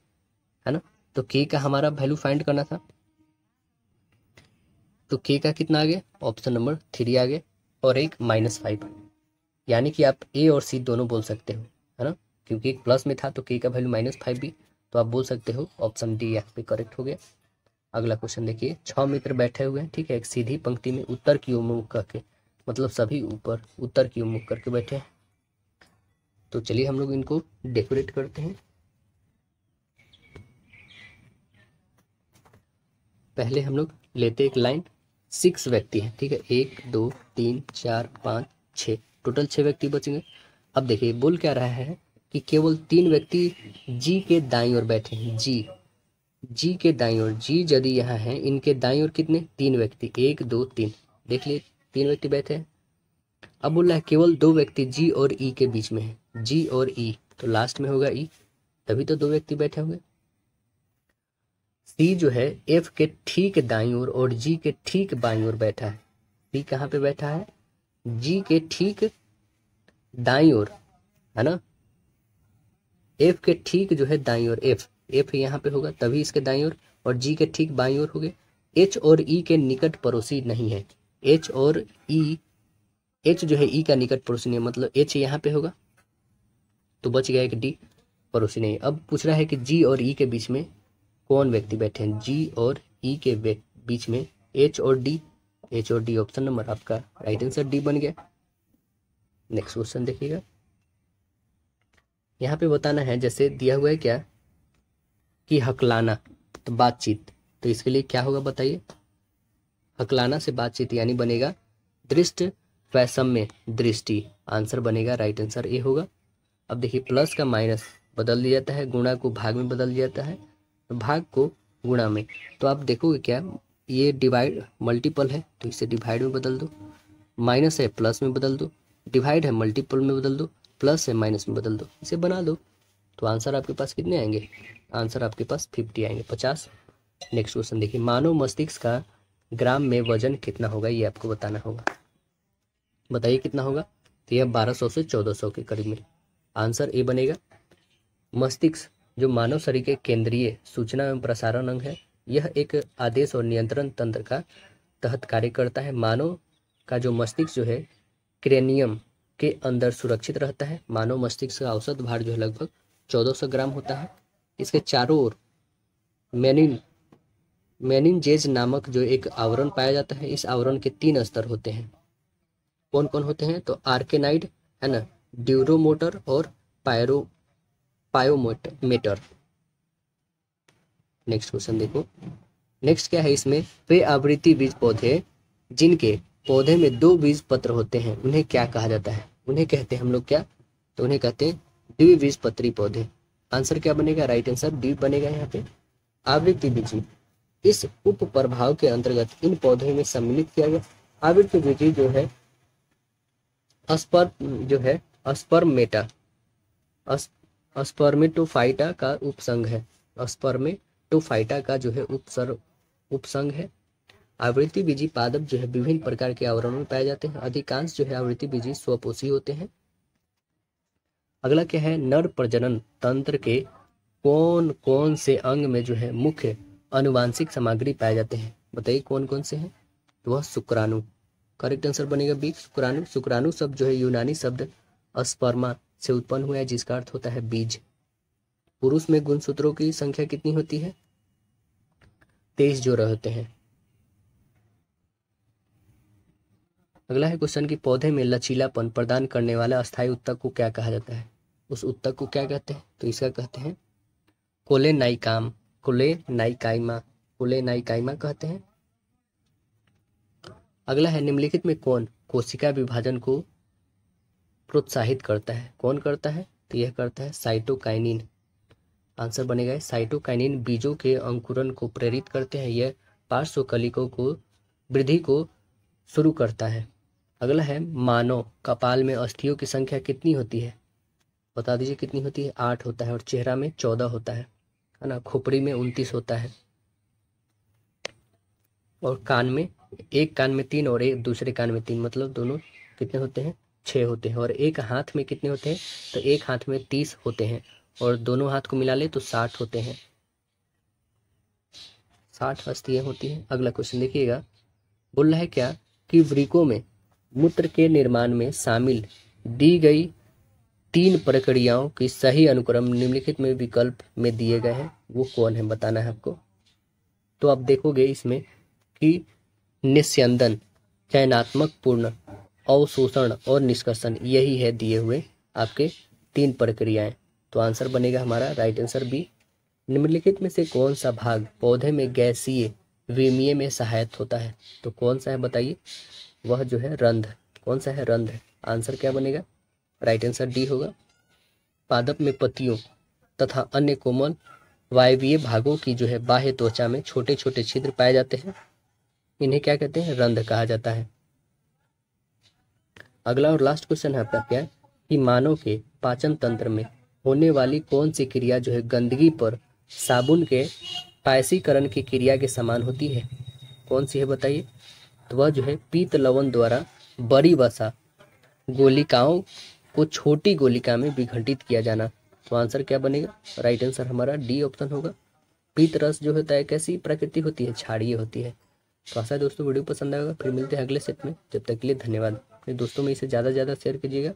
तो के का हमारा वैल्यू फाइंड करना था तो के का कितना आ गया ऑप्शन नंबर थ्री आ गया और एक माइनस फाइव यानी कि आप ए और सी दोनों बोल सकते हो है ना क्योंकि एक प्लस में था तो के का वैल्यू माइनस फाइव भी तो आप बोल सकते हो ऑप्शन डी यहाँ पे करेक्ट हो गया अगला क्वेश्चन देखिए छः मित्र बैठे हुए हैं ठीक है एक सीधी पंक्ति में उत्तर की ओर मुख करके मतलब सभी ऊपर उत्तर की ओर मुख करके बैठे हैं तो चलिए हम लोग इनको डेकोरेट करते हैं पहले हम लोग लेते एक लाइन सिक्स व्यक्ति हैं ठीक है एक दो तीन चार पाँच छः टोटल छः व्यक्ति बचेंगे अब देखिए बोल क्या रहा है कि केवल तीन व्यक्ति जी के दाई ओर बैठे हैं जी जी के दाई ओर जी यदि यहाँ है इनके दाई ओर कितने तीन व्यक्ति एक दो तीन देख लिए तीन व्यक्ति बैठे हैं अब बोल रहा है केवल दो व्यक्ति जी और ई e के बीच में है जी और ई e, तो लास्ट में होगा ई e, तभी तो दो व्यक्ति बैठे होंगे सी जो है एफ के ठीक दाई ओर और जी के ठीक बाई ओर बैठा है सी कहाँ पे बैठा है जी के ठीक दाई ओर है ना एफ के ठीक जो है दाई ओर एफ एफ यहाँ पे होगा तभी इसके दाई ओर और जी के ठीक बाई ओर हो गए एच और ई e के निकट पड़ोसी नहीं है एच और ई e, एच जो है ई e का निकट पड़ोसी नहीं है मतलब एच यहाँ पे होगा तो बच गया एक डी पड़ोसी नहीं अब पूछ रहा है कि जी और ई के बीच में कौन व्यक्ति बैठे हैं जी और ई e के बीच में एच और डी एच और डी ऑप्शन नंबर आपका राइट आंसर डी बन गया नेक्स्ट क्वेश्चन देखिएगा यहाँ पे बताना है जैसे दिया हुआ है क्या कि हकलाना तो बातचीत तो इसके लिए क्या होगा बताइए हकलाना से बातचीत यानी बनेगा दृष्ट वैषम में दृष्टि आंसर बनेगा राइट आंसर ए होगा अब देखिए प्लस का माइनस बदल दिया जाता है गुणा को भाग में बदल दिया जाता है भाग को गुणा में तो आप देखोगे क्या ये डिवाइड मल्टीपल है तो इसे डिवाइड में बदल दो माइनस है प्लस में बदल दो डिवाइड है मल्टीपल में बदल दो प्लस है माइनस में बदल दो इसे बना दो तो आंसर आपके पास कितने आएंगे आंसर आपके पास फिफ्टी आएंगे पचास नेक्स्ट क्वेश्चन देखिए मानव मस्तिष्क का ग्राम में वजन कितना होगा ये आपको बताना होगा बताइए कितना होगा तो यह बारह सौ से चौदह सौ के करीब में आंसर ए बनेगा मस्तिष्क जो मानव शरीर के केंद्रीय सूचना एवं प्रसारण अंग है यह एक आदेश और नियंत्रण तंत्र का तहत कार्य करता है मानव का जो मस्तिष्क जो है क्रेनियम के अंदर सुरक्षित रहता है मानव मस्तिष्क का औसत भार जो है लगभग 1400 ग्राम होता है इसके चारों ओर मेनिन मेनिनजेज नामक जो एक आवरण पाया जाता है इस आवरण के तीन स्तर होते हैं कौन कौन होते हैं तो आर्केनाइड है ना ड्यूरोमोटर और पायरो पायोमीटर नेक्स्ट क्वेश्चन देखो नेक्स्ट क्या है इसमें वे आवृत्ति बीज पौधे जिनके पौधे में दो बीज पत्र होते हैं उन्हें क्या कहा जाता है उन्हें कहते हैं हम लोग क्या तो उन्हें कहते हैं द्विबीज पत्री पौधे आंसर क्या बनेगा राइट आंसर द्वीप बनेगा यहाँ पे आवृत्ति बीजी इस उप प्रभाव के अंतर्गत इन पौधे में सम्मिलित किया गया आवृत्ति बीजी जो है अस्पर्म जो है अस्पर मेटा अस्पर्मिटोफाइटा का उपसंग है अस्पर्मेटोफाइटा का जो है उपसर उपसंग है आवृत्ति बीजी पादप जो है विभिन्न प्रकार के आवरणों में पाए जाते हैं अधिकांश जो है आवृत्ति बीजी स्वपोषी होते हैं अगला क्या है नर प्रजनन तंत्र के कौन कौन से अंग में जो है मुख्य अनुवांशिक सामग्री पाए जाते हैं बताइए कौन कौन से हैं तो वह शुक्राणु करेक्ट आंसर बनेगा बी शुक्राणु शुक्राणु शब्द जो है यूनानी शब्द अस्पर्मा से उत्पन्न हुआ है जिसका अर्थ होता है बीज पुरुष में गुणसूत्रों की संख्या कितनी होती है तेईस जोड़े होते हैं अगला है क्वेश्चन कि पौधे में लचीलापन प्रदान करने वाला अस्थाई उत्तक को क्या कहा जाता है उस उत्तक को क्या कहते हैं तो इसका कहते हैं कोले नाइकाम कोले नाइकाइमा कोले नाइकाइमा कहते हैं अगला है निम्नलिखित में कौन कोशिका विभाजन को प्रोत्साहित करता है कौन करता है तो यह करता है साइटोकाइनिन आंसर बनेगा साइटोकाइनिन बीजों के अंकुरन को प्रेरित करते हैं यह पार्श्वकलिकों को वृद्धि को शुरू करता है अगला है मानव कपाल में अस्थियों की संख्या कितनी होती है बता दीजिए कितनी होती है आठ होता है और चेहरा में चौदह होता है है ना खोपड़ी में उनतीस होता है और कान में एक कान में तीन और एक दूसरे कान में तीन मतलब दोनों कितने होते हैं छः होते हैं और एक हाथ में कितने होते हैं तो एक हाथ में तीस होते हैं और दोनों हाथ को मिला ले तो साठ होते हैं साठ अस्थियाँ होती हैं अगला क्वेश्चन देखिएगा बोल रहा है क्या कि वृकों में मूत्र के निर्माण में शामिल दी गई तीन प्रक्रियाओं की सही अनुक्रम निम्नलिखित में विकल्प में दिए गए हैं वो कौन है बताना है आपको तो आप देखोगे इसमें कि निस्यंदन चयनात्मक पूर्ण अवशोषण और निष्कर्षण यही है दिए हुए आपके तीन प्रक्रियाएं तो आंसर बनेगा हमारा राइट आंसर बी निम्नलिखित में से कौन सा भाग पौधे में गैसीय विमीय में सहायक होता है तो कौन सा है बताइए वह जो है रंध कौन सा है रंध आंसर क्या बनेगा राइट आंसर डी होगा पादप में पतियों तथा अन्य कोमल वायवीय भागों की जो है बाह्य त्वचा में छोटे छोटे छिद्र पाए जाते हैं इन्हें क्या कहते हैं रंध कहा जाता है अगला और लास्ट क्वेश्चन है आपका क्या है कि मानव के पाचन तंत्र में होने वाली कौन सी क्रिया जो है गंदगी पर साबुन के पायसीकरण की क्रिया के समान होती है कौन सी है बताइए तो वह जो है पीत लवण द्वारा बड़ी वसा गोलिकाओं को छोटी गोलिका में विघटित किया जाना तो आंसर क्या बनेगा राइट आंसर हमारा डी ऑप्शन होगा पीत रस जो होता है कैसी प्रकृति होती है छाड़ी होती है तो आशा दोस्तों वीडियो पसंद आएगा फिर मिलते हैं अगले सेट में जब तक के लिए धन्यवाद अपने दोस्तों में इसे ज़्यादा से ज़्यादा शेयर कीजिएगा